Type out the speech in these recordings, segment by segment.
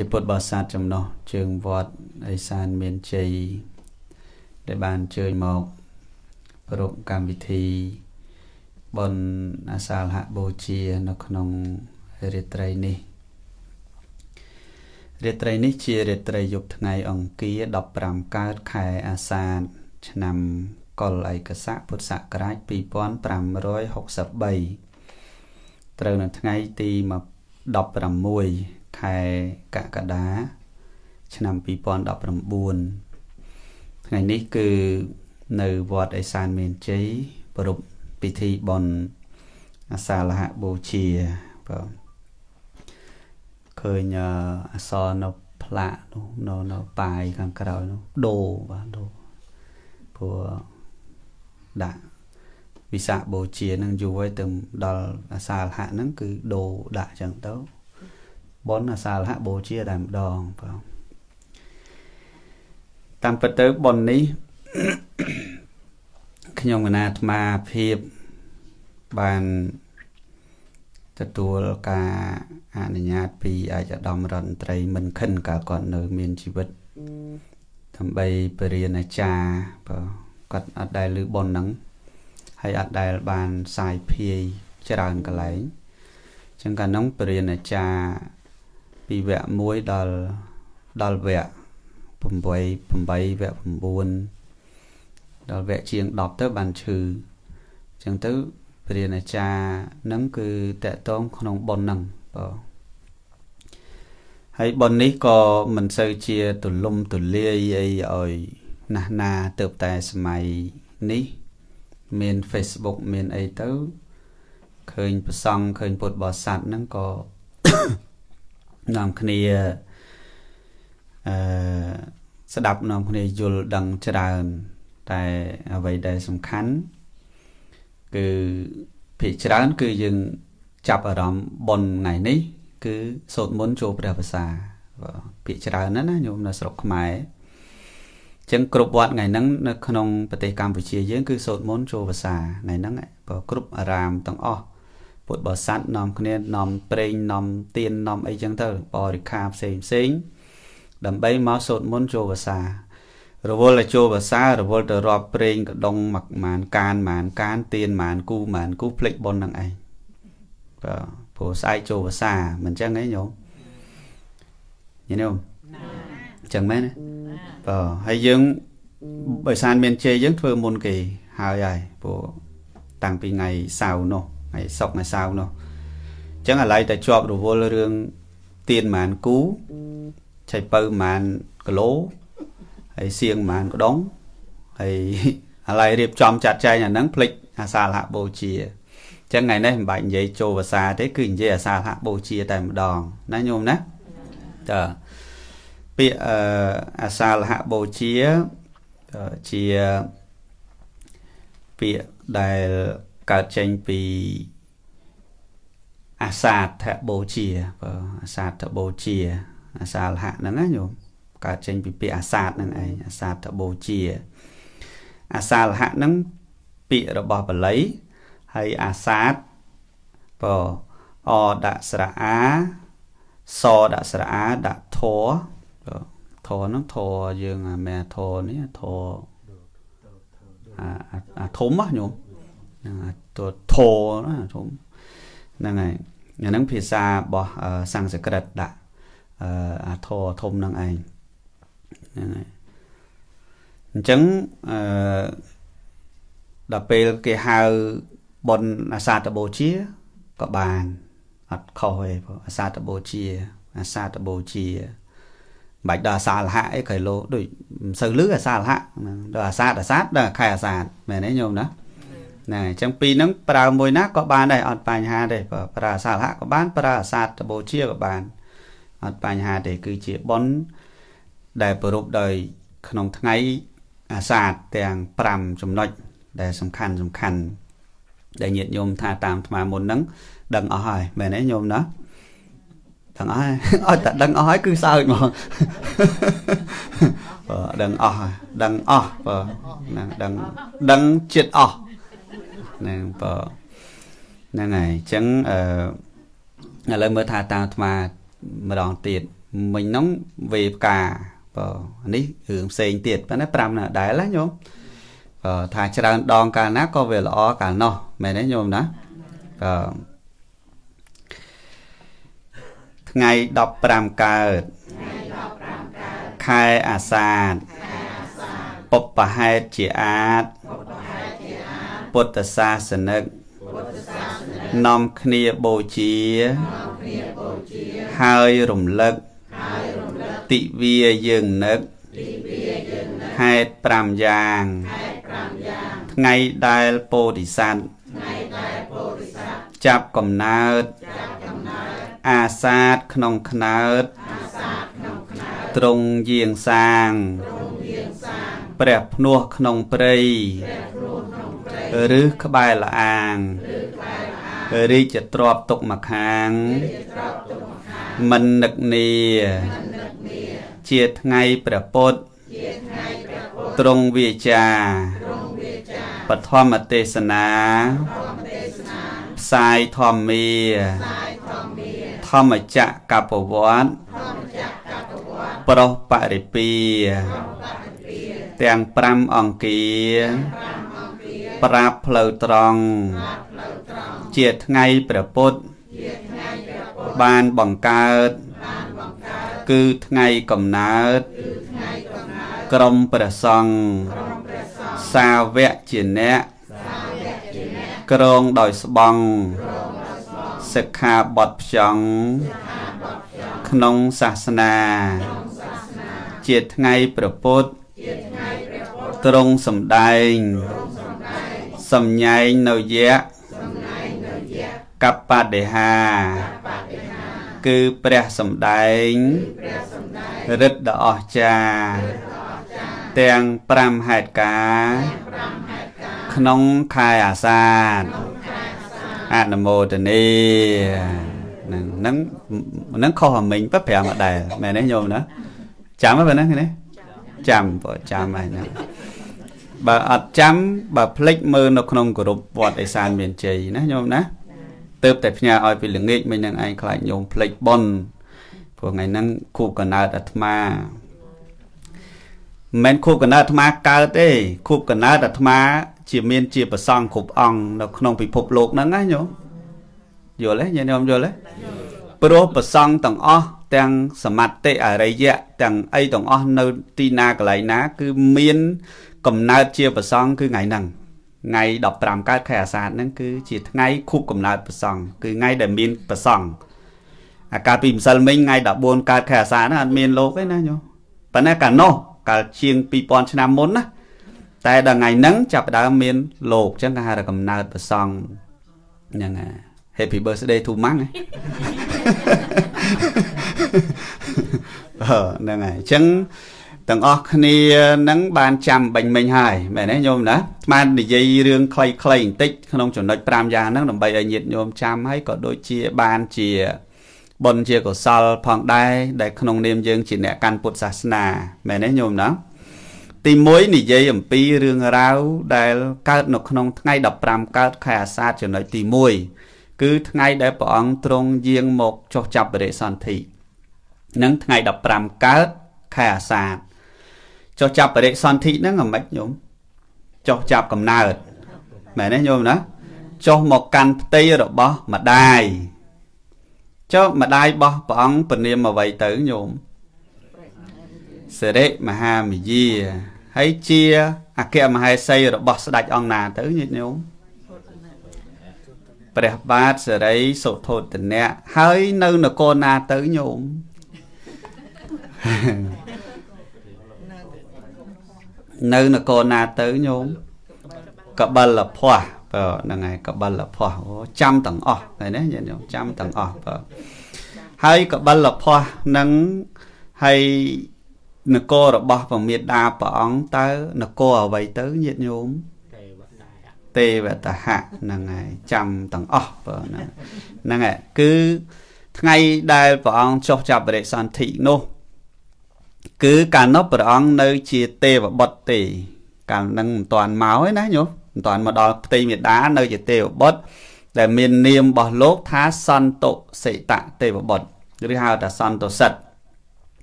ជាពុទ្ធបរិស័ទចំណោះ ជើងវត្តអេសានមានជ័យដែលបានជើញមកប្រពកម្មវិធីបុណ្យអាសាលហបូជានៅក្នុងរាត្រីនេះរាត្រីនេះជារាត្រីយប់ថ្ងៃអង្គារ15កើតខែអាសាឍឆ្នាំកុលឯកស័កពុទ្ធសករាជ2563ត្រូវនៅថ្ងៃទី16ខែកក្កដាឆ្នាំ2019ថ្ងៃនេះគឺនៅវត្តអេសានមានជ័យប្រពពិធីបន់អាសាលហៈបូជាបាទឃើញអសរនៅផ្លាកនោះនៅនៅប៉ាយខាងក្រោយនោះដូបាទដូព្រោះដាក់វិសាខបូជានឹងយូរហើយទៅដល់អាសាលហៈហ្នឹងគឺដូដាក់ចឹងទៅបុណ្យអាសាលហៈបូជាតែម្ដងបងតាមពិតទៅបុណ្យនេះខ្ញុំកណាអាត្មាភាពបានទទួលការអនុញ្ញាតពីឯកឧត្តមរដ្ឋមន្ត្រី មិនខិនកាលគាត់នៅ មានជីវិតដើម្បីបរិញ្ញាចារបើគាត់អត់ដែលលើប៉ុណ្ណឹងហើយអត់ដែលបានសាយភាយច្រើនកន្លែងអញ្ចឹងកាលនោះបរិញ្ញាចារពីវគ្គ1ដល់ដល់វគ្គ8 8វគ្គ9ដល់វគ្គជាង10ទៅបានឈឺអញ្ចឹងទៅព្រានអាចារ្យនឹងគឺតកតងក្នុងប៉ុននឹងបាទហើយប៉ុននេះក៏មិនសូវជាទូលំទូលាយអីឲ្យណាស់ណាទៅតែសម័យនេះ មាន Facebook មានអីទៅឃើញប្រសង់ឃើញពុទ្ធបរិស័ទហ្នឹងក៏នាំគ្នាអឺស្ដាប់នាំគ្នាយល់ដឹងច្រើន តែអ្វីដែលសំខាន់គឺភាគច្រើន គឺយើងចាប់អារម្មណ៍ប៉ុនថ្ងៃនេះ គឺសូត្រមន្តចូលព្រះភាសាភាគច្រើនណាណាញោមនៅស្រុកខ្មែរចឹងគ្រប់វត្តថ្ងៃហ្នឹងនៅក្នុងប្រទេសកម្ពុជាយើងគឺ សូត្រមន្តចូលភាសាថ្ងៃហ្នឹងគ្រប់អារាមទាំងអស់ពុទ្ធបរិស័ទនាំគ្នានាំប្រេងនាំទៀននាំអីចឹងទៅបរិខាផ្សេងផ្សេងដើម្បីមកសូត្រមន្តចូលភាសារវល់តែចូលភាសារវល់ទៅរាប់ប្រេងកដុងមួយម៉ានកានម៉ានកានទៀនម៉ានគូម៉ានគូភ្លេចប៉ុននឹងឯងបាទព្រោះស្អែកចូលភាសាមិនចឹងឯងញោមញញោមចឹងមែនទេបាទហើយយើងបើសានមានជ័យយើងធ្វើមុនគេហើយហើយព្រោះតាំងពីថ្ងៃសៅរ៍នោះថ្ងៃសុកថ្ងៃសៅរ៍នោះអញ្ចឹងឥឡូវតែជាប់រវល់រឿងទៀនប្រហែលគូឆៃបើប្រហែលគីឡូហើយសៀងប្រហែលក្ដុងហើយឥឡូវរៀបចំចាត់ចែងអាហ្នឹងភ្លេចអាសាលហបូជាអញ្ចឹងថ្ងៃនេះមិនបាច់និយាយចូលភាសាទេគឺនិយាយអាសាលហបូជាតែម្ដងណាញោមណាតើពាក្យអាសាលហបូជាជាពាក្យដែលកើតចេញពីអាសាថបូជាបើអាសាថបូជាអាសាលហៈហ្នឹងណាញោមកើតចេញពីពាក្យអាសាទហ្នឹងឯងអាសាថបូជាអាសាលហៈហ្នឹងពាក្យរបស់បល័យហើយអាសាទបើអដាក់ស្រៈអាសដាក់ស្រៈអាដាក់ធរធរហ្នឹងធរយើងអាមែធរនេះធរអាធំហ៎ញោមតធណាធំហ្នឹងហើយអាហ្នឹងភាសារបស់សំស្ក្រឹតដាក់អាធធំហ្នឹងឯងហ្នឹងហើយអញ្ចឹងអឺដល់ពេលគេហៅបុណ្យអាសាតបូជាក៏បានអត់ខុសទេព្រោះអាសាតបូជាអាសាតបូជាបាច់ដល់អាសាលហៈអីក្រៃលោដូចមិនសូវលឺអាសាលហៈដល់អាសាតអាសាតដល់ខែអាសាតមែនទេញោមណាណាអញ្ចឹងពីរហ្នឹងប្រើមួយណាក៏បានដែរអត់បញ្ហាទេប្រើអាសាលហៈក៏បានប្រើអាសាតបូជាក៏បានអត់បញ្ហាទេគឺជាប៉ុន ដែលប្រពដោយក្នុងថ្ងៃអាសាតទាំង5ចំណុចដែលសំខាន់សំខាន់ដែលញាតិញោមថាតាមអាត្មាមុនហ្នឹងដឹងអស់ហើយមែនទេញោមណាដឹងអស់ហើយអត់តែដឹងអស់ហើយគឺសើចហ្មងបាទដឹងអស់ដឹងអស់បាទដឹងដឹងចិត្តអស់ហ្នឹងបងហ្នឹងហើយអញ្ចឹងអឺឥឡូវមើលថាតាអាត្មាម្ដងទៀតមិញហ្នឹងវេផ្កាបងនេះរឿងផ្សេងទៀតប៉ុន្តែ5ណាដែលណាញោមថាច្រើនដងកាលណាក៏វាល្អកាលនោះ មែនទេញោមណាបងថ្ងៃ15កើតខែអាសាឍបុព្វហេតុជាអាចបពុទ្ធសាសនិកនាំគ្នាបូជា ហើយរំលឹកតិវាយើងនឹកហេតុ5យ៉ាង ថ្ងៃដែលពោធិសត្វចាប់កំណើត អាសាតក្នុងខ្នើតត្រង់យាងសាង ព្រះភ្នោះក្នុងព្រៃព្រះឬក្បែរលអាងរាជទ្រពទុកមកខាងមិននឹកនីជាថ្ងៃព្រះពុទ្ធទ្រង់វាចាបឋមទេសនាផ្សាយធម្មាធម្មចក្រកពវត្តប្រុសបរិពីទាំង5អង្គារប្រាប់ផ្លូវត្រង់ជាថ្ងៃព្រះពុទ្ធបានបង្កើត គឺថ្ងៃកំណើតក្រមព្រះសង្ឃសាវកជាអ្នក ក្រងដោយស្បង់សិក្ខាបទផ្ចង់ក្នុងសាសនា ជាថ្ងៃព្រះពុទ្ធទ្រង់សម្ដែងសំញែងនៅយៈកបដិហា គឺព្រះសម្ដែង រិទ្ធដ៏អស្ចារ្យទាំង5ហេតុការ ក្នុងខែអាសាឍអនុមោទនីនឹងនឹងនឹងខុសអាមិញប៉ះ5មកដែរមែនទេញោមណាចាំហ្នឹងណាចាំបើចាំហ្នឹងបើអត់ចាំបើភ្លេចមើលនៅក្នុងគោរពវត្តអេសានមានជ័យណាញោមណាទៅតែផ្ញើឲ្យពីល្ងាចមិញនឹងឯងខ្លាចញោមភ្លេចប៉ុនព្រោះថ្ងៃហ្នឹងគូកណើតអាត្មាមិនមែនខូបកណើអាត្មាកើតទេខូបកណើអាត្មាជាមានជាប្រសង់គ្រប់អង្គនៅក្នុងពិភពលោកហ្នឹងណាញោមយល់ទេញាតិញោមយល់ទេព្រោះប្រសង់ទាំងអស់ទាំងសមត្ថិអរិយៈទាំងអីទាំងអស់នៅ ទីណាកន្លែងណា គឺមានកំណើតជាប្រសង់គឺថ្ងៃហ្នឹងថ្ងៃ15កើតខែអាសាឍហ្នឹងគឺជាថ្ងៃខួបកំណើតប្រសង់គឺថ្ងៃដែលមានប្រសង់អាកាលពីម្សិលមិញថ្ងៃ14កើតខែអាសាឍហ្នឹងអត់មានលោកទេណាញោមប៉ុន្តែកាលនោះកាលជាង2000ឆ្នាំមុនណា តែដល់ថ្ងៃហ្នឹងចាប់ផ្ដើមមាន លោកអញ្ចឹងគេហៅថាកំណើតប្រសង់ហ្នឹងណា Happy birthday to Mang ហ្នឹងហើយអញ្ចឹងទាំងអស់គ្នានឹងបានចាំបាញ់មិញហើយមែនទេញោមណាស្មាននិយាយរឿងខ្លីៗបន្តិចក្នុងចំណុច5យ៉ាងហ្នឹងដើម្បីឲ្យញាតិញោមចាំហើយក៏ដូចជា បានជាបុណ្យជាកុសលផងដែរដែលក្នុងនាមយើង ជាអ្នកកាន់ពុទ្ធសាសនាមែនទេញោមណាទី1និយាយអំពីរឿងរ៉ាវដែល កើត នៅក្នុង ថ្ងៃ15កើតខែអាសាឍចំណុចទី1គឺថ្ងៃដែលព្រះអង្គទ្រង់យាងមកចុះចាប់បរិសន្ធិនឹងថ្ងៃ15កើតខែអាសាឍចុះចាប់បរិសន្ធិហ្នឹងអាម៉េចញោមចុះចាប់កំណើត មែនទេញោមណាចុះមកកាន់ផ្ទៃរបស់ម្ដាយចុះម្ដាយរបស់ព្រះអង្គពនាមអ្វីទៅញោមសិរិមហាមយា ហើយជាអគ្គមហេសីរបស់ស្ដេចអង្គណាទៅញាតិញោមព្រះបាទសិរីសុធោទនៈហើយនៅនគរណាទៅញោមនៅនគរណាទៅញោមកបលភ័ស់បាទហ្នឹងហើយកបលភ័ស់អូចាំទាំងអស់ហើយណាញោមចាំទាំងអស់បាទហើយកបលភ័ស់នឹងហើយនគររបស់ព្រះមេដាព្រះអង្គតើនគរអ្វីទៅញាតិញោមទេវតហៈហ្នឹងហើយចាំទាំងអស់បើហ្នឹងហ្នឹងគឺថ្ងៃដែលព្រះអង្គចុះចាប់បរិសន្ធិនោះគឺកាលនោះព្រះអង្គនៅជាទេវបុត្រទេកាលនឹងមិនទាន់មកទេណាញោមមិនទាន់មកដល់ផ្ទៃមេដានៅជាទេវបុត្រដែលមាននាមរបស់លោកថាសន្តសេតៈទេវបុត្រឬហៅថាសន្តសិទ្ធ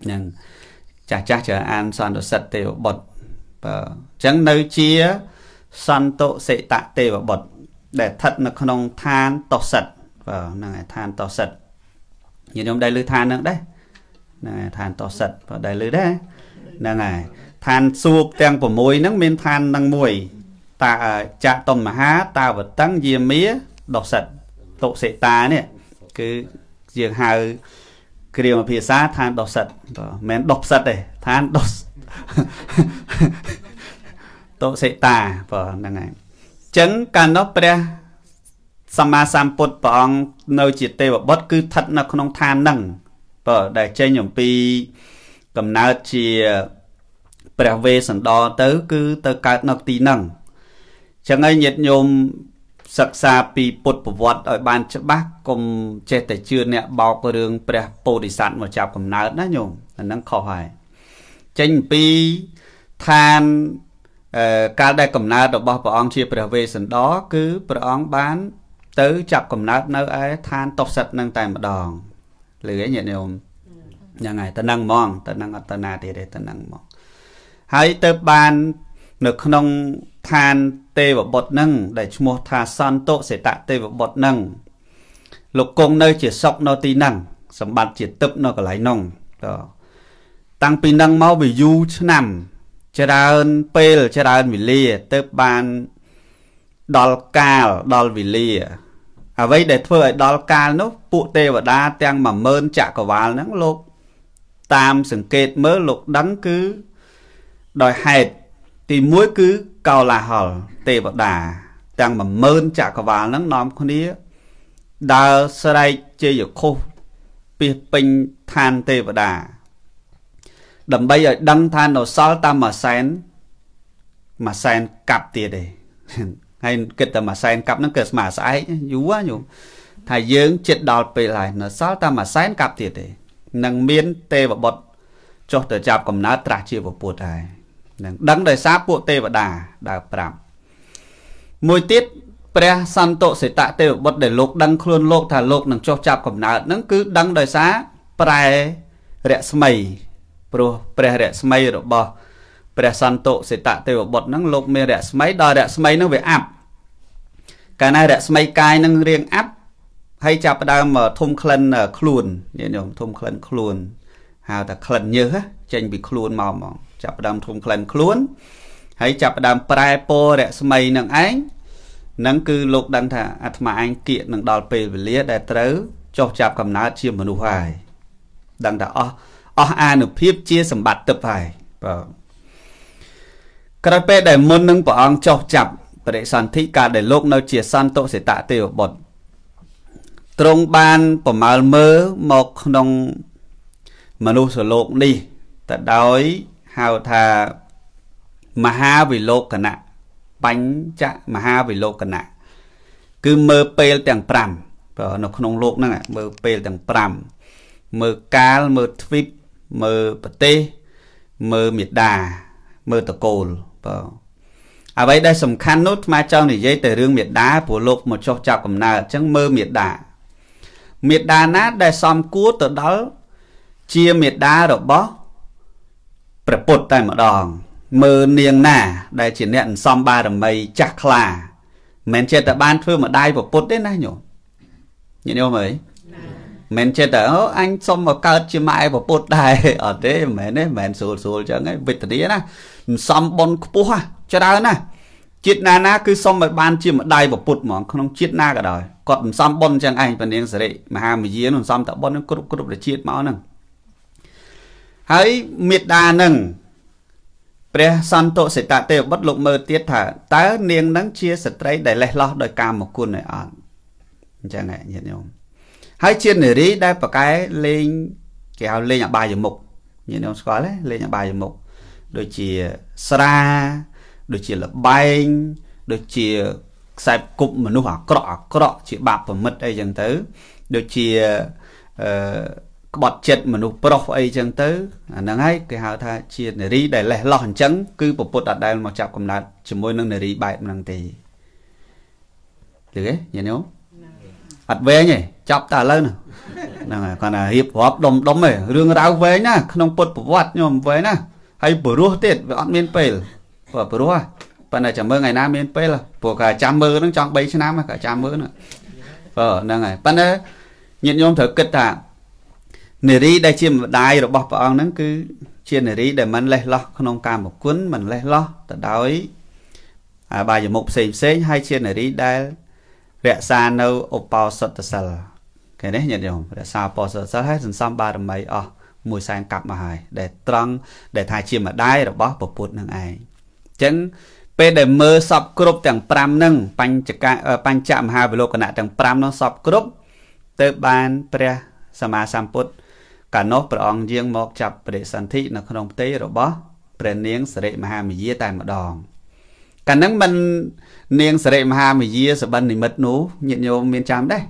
នឹងចាស់ចាស់ច្រើនអានសន្តសិទ្ធទេវបុត្របើអញ្ចឹងនៅជា សន្តសេតៈទេវបុត្រដែលស្ថិតនៅ ក្នុងឋានតសិទ្ធបាទហ្នឹងឯឋានតសិទ្ធញាតិញោមដែលលើឋានហ្នឹងដែរហ្នឹងហើយឋានតោះសិតបើដែលលើដែរហ្នឹងហើយឋានសួគទាំង6ហ្នឹងមានឋាននឹងមួយតាចតុមហាតាវតឹងយាមាដុសិតតុសេតានេះគឺយើងហៅគ្រាមភាសាឋានដុសិតបើមិនដុសិតទេឋានដុសតុសេតាបើហ្នឹងហើយអញ្ចឹងកាលនោះព្រះសម្មាសម្ពុទ្ធព្រះអង្គនៅ ជាទេវបុត្រគឺស្ថិតនៅក្នុងឋានហ្នឹងបាទដែលចេញអំពីកំណើតជាព្រះវេស្សន្តរទៅ គឺទៅកើតនៅទីហ្នឹងចឹងហើយញាតិញោមសិក្សាពីពុទ្ធប្រវត្តិឲ្យបានច្បាស់កុំចេះតែជឿអ្នកបោករឿងព្រះពោធិសត្វមកចាប់កំណើតណាញោមអាហ្នឹងខុសហើយចេញពីឋានកាលដែលកំណើតរបស់ព្រះអង្គជាព្រះវេស្សន្តរគឺព្រះអង្គបាន ទៅ ចាប់កំណើតនៅឯឋានតុសិតនឹងតែម្ដងលឺឯងញាតិញោមយ៉ាងហើយទៅនឹងហ្មងទៅនឹងអត់ទៅណាទៀតទេទៅនឹងហ្មងហើយទៅបាននៅក្នុងឋានទេវបុត្រនឹងដែលឈ្មោះថាសន្តុសេតទេវបុត្រនឹងលោកគង់នៅ ជាសុកនៅទីហ្នឹងសម្បត្តិជាទឹកនៅកន្លែងហ្នឹងតតាំងពីហ្នឹងមកវាយូរឆ្នាំច្រើនពេលច្រើនវេលាទៅបានដល់កាលដល់វេលាអ្វីដែលធ្វើឲ្យដល់កាលនោះពួកទេវតា ទាំង10000ចក្រវាលហ្នឹងលោក តាមសង្កេតមើលលោកដឹងគឺដោយហេតុទី1គឺកោលាហលទេវតាទាំង10000ចក្រវាលហ្នឹងនាំគ្នាដើរស្រែកជេយខុសពីពេញឋានទេវតាដើម្បីឲ្យដឹងថានៅសល់តាមមួយសែនមួយសែនកាប់ទៀតទេហើយគិតតែមួយសែនកាប់ហ្នឹងគឺស្មារស្អែកយូរយូរថាយើងចិត្តដល់ពេលហើយនៅសល់តែមួយសែនកាប់ទៀតទេនឹងមានទេវបុត្រចុះទៅចាប់កំណើតត្រាស់ជាពពុទ្ធហើយនឹងដឹងដោយសារពួកទេវតាដើរប្រាប់មួយទៀតព្រះសន្តុសិតៈទេវបុត្រដែលលោកដឹងខ្លួនលោកថាលោកនឹងចុះចាប់កំណើតហ្នឹងគឺដឹងដោយសារប្រែរស្មីព្រោះព្រះរស្មីរបស់ព្រះសន្តុសិតៈទេវបុត្រហ្នឹងលោកមានរស្មីដល់រស្មីហ្នឹងវាអាប់កាលណារស្មីកាយនឹងរៀងអាប់ហើយចាប់ផ្ដើមធំក្លិនខ្លួនញាតិញោមធំក្លិនខ្លួន ហៅថាក្លិនញើសចេញពីខ្លួនមកហ្មងចាប់ផ្ដើមធំក្លិនខ្លួន ហើយចាប់ផ្ដើមប្រែពរស្មីនឹងឯងនឹងគឺលោកដឹងថាអាត្មាឯងគៀកនឹងដល់ពេលវេលា ដែលត្រូវចុះចាប់កំណើតជាមនុស្សហើយដឹងថាអស់អស់អានុភាពជាសម្បត្តិទឹកហើយបាទក្រោយពេលដែលមុននឹងព្រះអង្គចុះចាប់រិសន្ធិកាលដែលលោកនៅ ជាសន្តុសេតៈទេវបុត្រទ្រង់បានប្រមាលមើលមកក្នុងមនុស្សលោកនេះទៅដោយហៅថាមហាវិលោកណៈបញ្ចមហាវិលោកណៈគឺមើលពេលទាំង5ព្រោះនៅក្នុងលោកហ្នឹងមើលពេលទាំង5មើលកាលមើលទ្វីបមើលប្រទេសមើលមេដាមើលតកូលបាទអ្វីដែលសំខាន់នោះថ្មចង់និយាយតែរឿងមេដាព្រោះលោកមកចុះចាប់កំណើតអញ្ចឹងមើលមេដាមេដាណាដែលសំគួរទៅដល់ជាមេដារបស់ព្រះពុទ្ធតែម្ដង មើលនាងណា ដែលជាអ្នកសំបារមីចាស់ខ្លាមិនចេះតែបានធ្វើម្ដាយព្រះពុទ្ធទេណាញោមញោមអើយមិនចេះតែអូអញសុំមកកើត ជាម៉ែប្រពុតដែរអត់ទេមិនមែនទេមិនមែនស្រួលស្រួលចឹងឯងវិទ្យាណាមិនសមបនខ្ពស់ច្រើនណាស់ជាតិណាណាគឺសុំឲ្យបានជាម្ដាយពុទ្ធហ្មងក្នុងជាតិណាក៏ដោយគាត់មិនសំបុនចឹងឯងប៉ានាងសិរិមហាមយានោះសំតបុននឹងគ្រប់គ្រប់រជាតិមកហ្នឹងហើយមេដានឹងព្រះសន្តសិតទេវបុត្រលោកមើលទៀតថាតើនាងនឹង ជាស្ត្រីដែលលេះលោះដោយកាមគុណហើយអត់អញ្ចឹងញាតិញោមហើយជានារីដែលប្រកែលេងគេហៅលេងអបាយមុខញាតិញោមស្គាល់ទេលេងអបាយមុខដូចជាស្រាដូចជាលបែងដូចជាខ្សែគប់មនុស្សអាក្រក់អាក្រក់ជាបាបប្រមិតអីចឹងទៅដូចជាអឺក្បត់ចិត្តមនុស្សប្រុសអីចឹងទៅអាហ្នឹងហើយគេហៅថា ជានារីដែលលេះលោះអញ្ចឹងគឺពពុទ្ធអត់ដែលមកចាប់កំណត់ជាមួយនឹងនារីបែបហ្នឹងទេឮទេញញោមអត់វែងទេចាប់តែឥឡូវហ្នឹងហើយគាត់ថារៀបរាប់ដុំដុំឯងរឿងរ៉ាវវែងណាក្នុងពុទ្ធប្រវត្តិញោមវែងណាហើយព្រោះទៀតវាអត់មានពេលព្រោះព្រោះប៉ុន្តែចាំមើលថ្ងៃណាមានពេលព្រោះការចាំមើលហ្នឹងចង់3ឆ្នាំការចាំមើលហ្នឹងបើហ្នឹងហើយប៉ុន្តែញាតិញោមត្រូវគិតថានារីដែលជាម្ដាយរបស់ព្រះអង្គហ្នឹងគឺជានារីដែលមិនលេះលោះក្នុងកាមគុណមិនលេះលោះទៅដោយអាបាយមុខផ្សេងផ្សេងហើយជានារីដែលរក្សានៅឧបោសថសិលគេនេះញាតិញោមរក្សាឧបោសថសិលហើយសន្សំបារមីអស់មួយសែនកាប់មកហើយដែលត្រង់ដែលថាជាម្ដាយរបស់ពុទ្ធនឹងឯងចឹងពេលដែលមើលសពគ្រប់ទាំង5នឹងបញ្ចកបញ្ចមហាវិលោកណៈទាំង5នោះសពគ្រប់ទៅបានព្រះសម្មាសម្ពុទ្ធកាលនោះព្រះអង្គយាងមកចាប់ព្រះសន្ធិនៅក្នុងផ្ទៃរបស់ ព្រះនាងសិរិមហាមយាតែម្ដង កាលហ្នឹងមិននាងសិរិមហាមយាសបិននិមិត្តនោះញាតិញោមមានចាំដែរ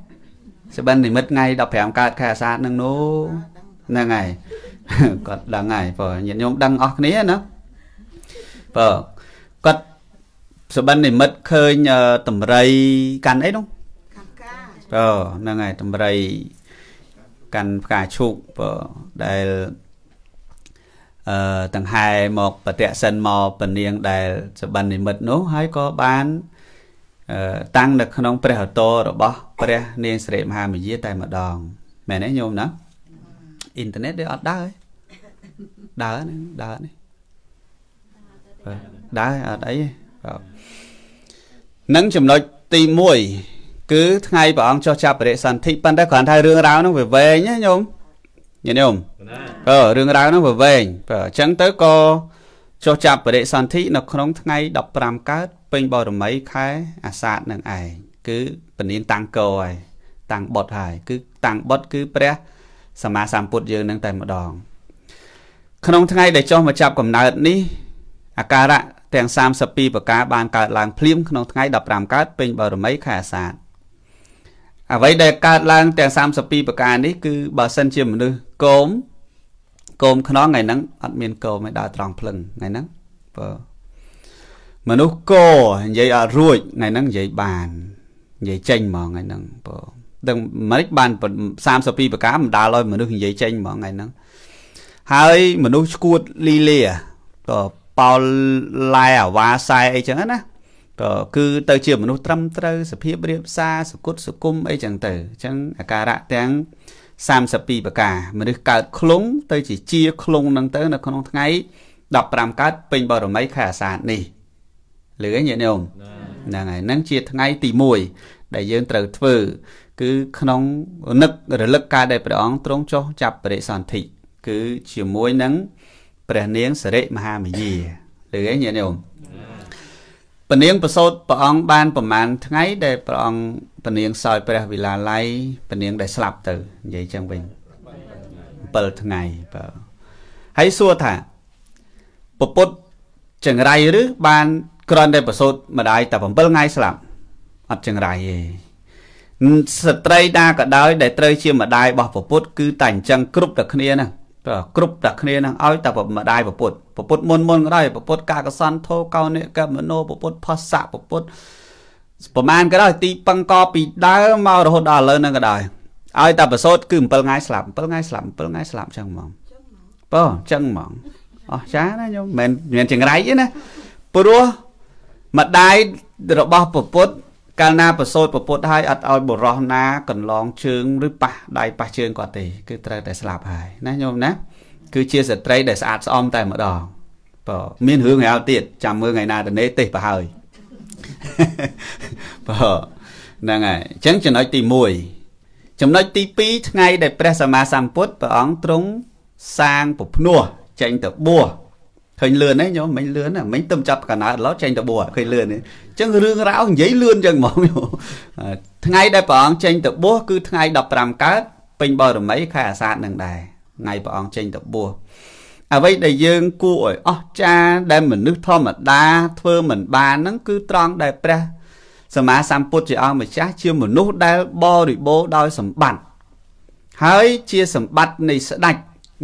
សបិននិមិត្តថ្ងៃ15កើតខែអាសាឍនឹងនោះហ្នឹងហើយគាត់ដឹងហើយព្រោះញាតិញោមដឹងអស់គ្នាណាបើគាត់សបិននិមិត្តឃើញតម្រៃកាន់អីនោះកាន់ផ្កាអូហ្នឹងហើយតម្រៃកាន់ផ្កាឈូកបើដែលអឺដង្ហែមកបតិសិនមកពនាងដែលសបិននិមិត្តនោះហើយក៏បានតាំងនៅក្នុងព្រះអតររបស់ព្រះនាងសិរិមហាមយាតែម្ដងមែនទេញោមណាអ៊ីនធឺណិតវាអត់ដើរដើរណាដើរនេះបាទដែរអត់អីបាទនឹងចំណុចទី1គឺថ្ងៃព្រះអង្គចោះចាប់បរិសន្ធិប៉ុន្តែគ្រាន់តែរឿងរ៉ាវហ្នឹងវាវែងណាញោមញញោមអឺរឿងរ៉ាវហ្នឹងវាវែងបាទអញ្ចឹងទៅក៏ចុះចាប់បរិសន្ធិនៅក្នុងថ្ងៃ15កើតពេញបរមី ខែអាសាឍនឹងឯងគឺពនាងតាំងកោហើយតាំងបុតហើយ គឺ តាំងបុតគឺព្រះ សម្មាសម្ពុទ្ធយើងនឹងតែម្ដង ក្នុងថ្ងៃដែលចុះមកចាប់កំណើតនេះអាការៈទាំង32ប្រការបានកើតឡើងភ្លាមក្នុងថ្ងៃ15កើតពេញបរមីខែអាសាឍអ្វីដែលកើតឡើងទាំង32ប្រការនេះគឺបើសិនជាមនុស្សគោមគោមខ្នងថ្ងៃហ្នឹងអត់មានគោមឲ្យដើរត្រង់ភ្លឹងថ្ងៃហ្នឹងបើមនុស្សគោនិយាយអត់រួចថ្ងៃហ្នឹងនិយាយបាននិយាយចេញហ្មងថ្ងៃហ្នឹងបើដឹងមិនបាន32ប្រការមិនដាល់ឲ្យមនុស្សនិយាយចេញហ្មងថ្ងៃហ្នឹងហើយមនុស្សឈួតលីលាក៏ប៉ោលឡែអាវ៉ាសែអីចឹងណាក៏គឺទៅជាមនុស្សត្រឹមត្រូវសភាពរៀបសារសុគតសុគមអីចឹងទៅអញ្ចឹងអាការៈទាំង32ប្រការ មនុស្សកើតឃ្លងទៅជាជាឃ្លងនឹងទៅនៅក្នុងថ្ងៃ15កើតពេញបរមីខែអាសាឍនេះលឺញាតិញោមហ្នឹងហើយហ្នឹងជាថ្ងៃទី1ដែលយើងត្រូវធ្វើ គឺក្នុងនឹករលឹកការដែលព្រះអង្គទ្រង់ចុះចាប់បរិសន្ធិ គឺជាមួយនឹងព្រះនាងសិរិមហាមយាឬអីញាតិញោមព្រះនាងប្រសូតព្រះអង្គបានប្រមាណថ្ងៃ ដែលព្រះអង្គព្រះនាងសោយព្រះវិលាល័យព្រះនាងដែលស្លាប់ទៅនិយាយចឹងវិញ7ថ្ងៃបើហើយសួរថាពពុទ្ធចង្រៃឬបានគ្រាន់តែប្រសូតម្ដាយតែ7ថ្ងៃស្លាប់អត់ចង្រៃទេស្ត្រីណាក៏ដោយដែលត្រូវជាម្ដាយរបស់ពពុទ្ធគឺតែអញ្ចឹងគ្រប់តែគ្នាណាគ្រប់តែគ្នានឹងឲ្យតែម្ដាយប្រពុតប្រពុតមុនមុនក៏ដោយប្រពុតកាកសន្ធោកោនិកមនោប្រពុតផស្សៈប្រពុតប្រមាណក៏ដោយទីពឹងកពីដើមមករហូតដល់ឥឡូវហ្នឹងក៏ដោយឲ្យតែប្រសូតគឺ7ថ្ងៃស្លាប់7ថ្ងៃស្លាប់7ថ្ងៃស្លាប់ចឹងហ្មងបើចឹងហ្មងអស់ចាណាខ្ញុំមិនមែនចង្រៃទេណាព្រោះម្ដាយរបស់ប្រពុទ្ធកាលណាប្រសូតប្រពុតហើយអត់ឲ្យ បរោះណា កន្លង ជើងឬប៉ះដៃប៉ះជើងគាត់ទេ គឺត្រូវតែស្លាប់ហើយណាញោមណា គឺជាស្ត្រីដែលស្អាតស្អំតែម្ដងបើមានរឿងហើយទៀតចាំមើលថ្ងៃណាទៅនេះទេប្រហើយបើហ្នឹងហើយអញ្ចឹងចំណុចទី1ចំណុចទី2ថ្ងៃដែលព្រះ សម្មាសម្ពុទ្ធព្រះអង្គទ្រង់សាងពភ្នោះចេញទៅបួសឃើញលឿនហ្នឹងញោមមិញលឿនណាមិញទៅចាប់កណាត់ឡោចេញតបួឃើញលឿនអញ្ចឹងរឿងរ៉ាវនិយាយលឿនចឹងហ្មងញោមថ្ងៃដែលព្រះអង្គចេញតបួគឺថ្ងៃ15កើតពេញបរមីខែអាសាឍនឹងដែរថ្ងៃព្រះអង្គចេញតបួអ្វីដែលយើងគួរឲ្យអស្ចារ្យដែលមនុស្សធម្មតាធ្វើមិនបានហ្នឹងគឺត្រង់ដែលព្រះសម្មាសម្ពុទ្ធជាអង្គម្ចាស់ជាមនុស្សដែលបរិបូរដោយសម្បត្តិហើយជាសម្បត្តិនៃស្ដេច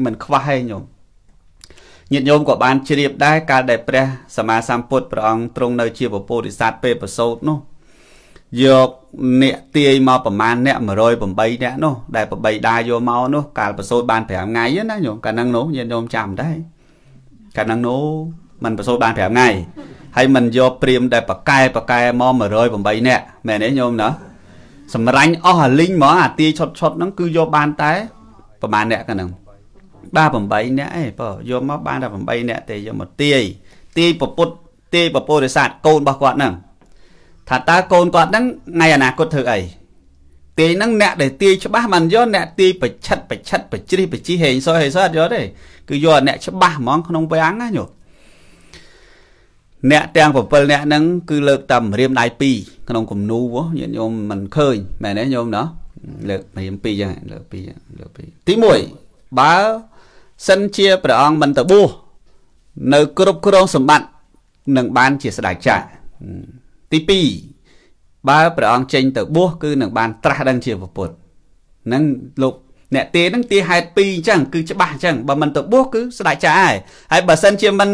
មិនខ្វះទេញោមញាតិញោមក៏បានជ្រាបដែរកាលដែលព្រះសម្មាសម្ពុទ្ធព្រះអង្គទ្រង់នៅជាពពុរិស័ទពេលប្រសូតនោះយកអ្នកទាយមកប្រមាណអ្នក108អ្នកនោះដែលប្របីដាយកមកនោះកាលប្រសូតបាន5ថ្ងៃណាញោមកាលហ្នឹងនោះញាតិញោមចាំដែរកាលហ្នឹងនោះมันប្រសូតបាន5ថ្ងៃហើយมันយកព្រាមដែលប្រកែប្រកែមក108អ្នកមែនទេញោមណាសម្រាញ់អស់អាលីងហ្មងអាទាយឈុតឈុតហ្នឹងគឺយកបានតែប្រមាណអ្នកកាលហ្នឹង18នាក់ឯងបើយកមកបានតែ18នាក់ទេយកមកទាយទាយពពុតទាយពពុរិស័តកូនរបស់គាត់ហ្នឹងថាតើកូនគាត់ហ្នឹងថ្ងៃអនាគតធ្វើអីទាយហ្នឹងអ្នកដែលទាយច្បាស់បានយកអ្នកទាយប្រឆិតប្រឆិតប្រជ្រិះប្រជីហេងសោហេងសោអត់យកទេគឺយកអ្នកច្បាស់ហ្មងក្នុងវាំងណាញោមអ្នកទាំង7អ្នកហ្នឹងគឺលើកតែម្រាមដៃ2ក្នុងគំនូញាតិញោមមិនឃើញ មែនទេញោមណោះលើកម្រាម2ចឹងលើក2លើក2ទី1បើសិនជាព្រះអង្គមិនទៅបួសនៅ គ្រប់គ្រងសម្បត្តិនឹងបានជាស្ដេចចាស់ទី2បើព្រះអង្គចេញទៅបួសគឺនឹងបានត្រាស់ដឹងជាពុទ្ធនឹងលោកអ្នកទេនឹងទីហេតុ2អញ្ចឹងគឺច្បាស់អញ្ចឹងបើមិនទៅបួសគឺស្ដេចចាស់ហើយហើយបើសិនជាមិន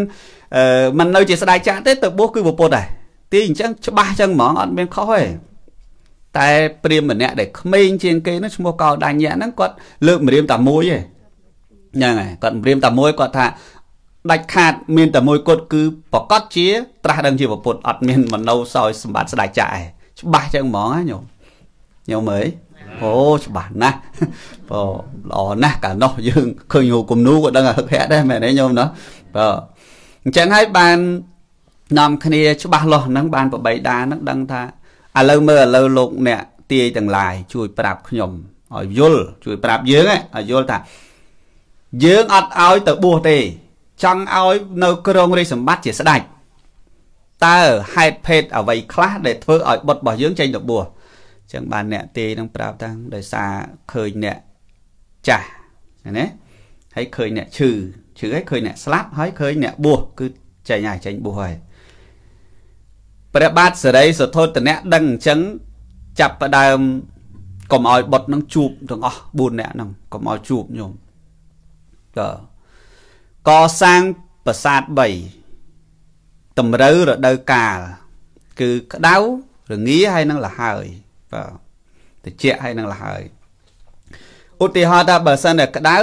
មិន នៅ ជាស្ដេចចាស់ទេទៅបួសគឺពុទ្ធដែរទីអញ្ចឹងច្បាស់អញ្ចឹងហ្មងអត់មានខុសទេតែ ព្រាមម្នាក់ដែលក្មេងជាង គេនោះឈ្មោះកោដាញ់ហ្នឹងគាត់លើកម្រាមតែមួយឯងហ្នឹងហើយគាត់ម្រាមតែមួយគាត់ថាដាច់ខាត មានតែមួយគត់គឺប្រកាសជាត្រាស់ដឹងជាពុទ្ធអត់មានមនោសោយសម្បត្តិស្ដាយចាស់ឯងច្បាស់ចឹងហ្មងណាញោមញោមអើយអូច្បាស់ណាស់បើល្អណាស់កាលនោះយើងឃើញរូបគំនូក៏ដឹងហឹកហាក់ដែរមែនទេញោមណោះបើអញ្ចឹងហើយបាននាំគ្នាច្បាស់លាស់ហ្នឹងបាន ប្របីដាហ្នឹងដឹងថាឥឡូវមើលឥឡូវលោកអ្នកទាយទាំងឡាយជួយប្រាប់ខ្ញុំឲ្យយល់ជួយប្រាប់យើងឲ្យយល់ថាយើងអត់ឲ្យទៅបួសទេ ចង់ឲ្យនៅក្រងរាជសម្បត្តិជាស្ដេចតើហេតុភេទអ្វីខ្លះដែលធ្វើឲ្យបុតរបស់យើងចេញទៅបួសចឹងបានអ្នកទេនឹងប្រាប់ថាដោយសារឃើញអ្នកចាស់ណាហើយឃើញអ្នកឈឺឈឺហើយឃើញអ្នកស្លាប់ហើយឃើញអ្នកបួសគឺចេញហើយចេញបួសហើយព្រះបាទសិរីសធុតនៈដឹងអញ្ចឹងចាប់ផ្ដើមកុំឲ្យបុតនឹងជួបទាំងអស់4នាក់ហ្នឹងកុំឲ្យជួបញោមកកសាងប្រាសាទ3តម្រូវរដូវកាលគឺក្តៅរងាហើយនឹងលហើយបាទត្រជាក់ហើយនឹងលហើយឧទាហរណ៍ថាបើសិនតែក្តៅ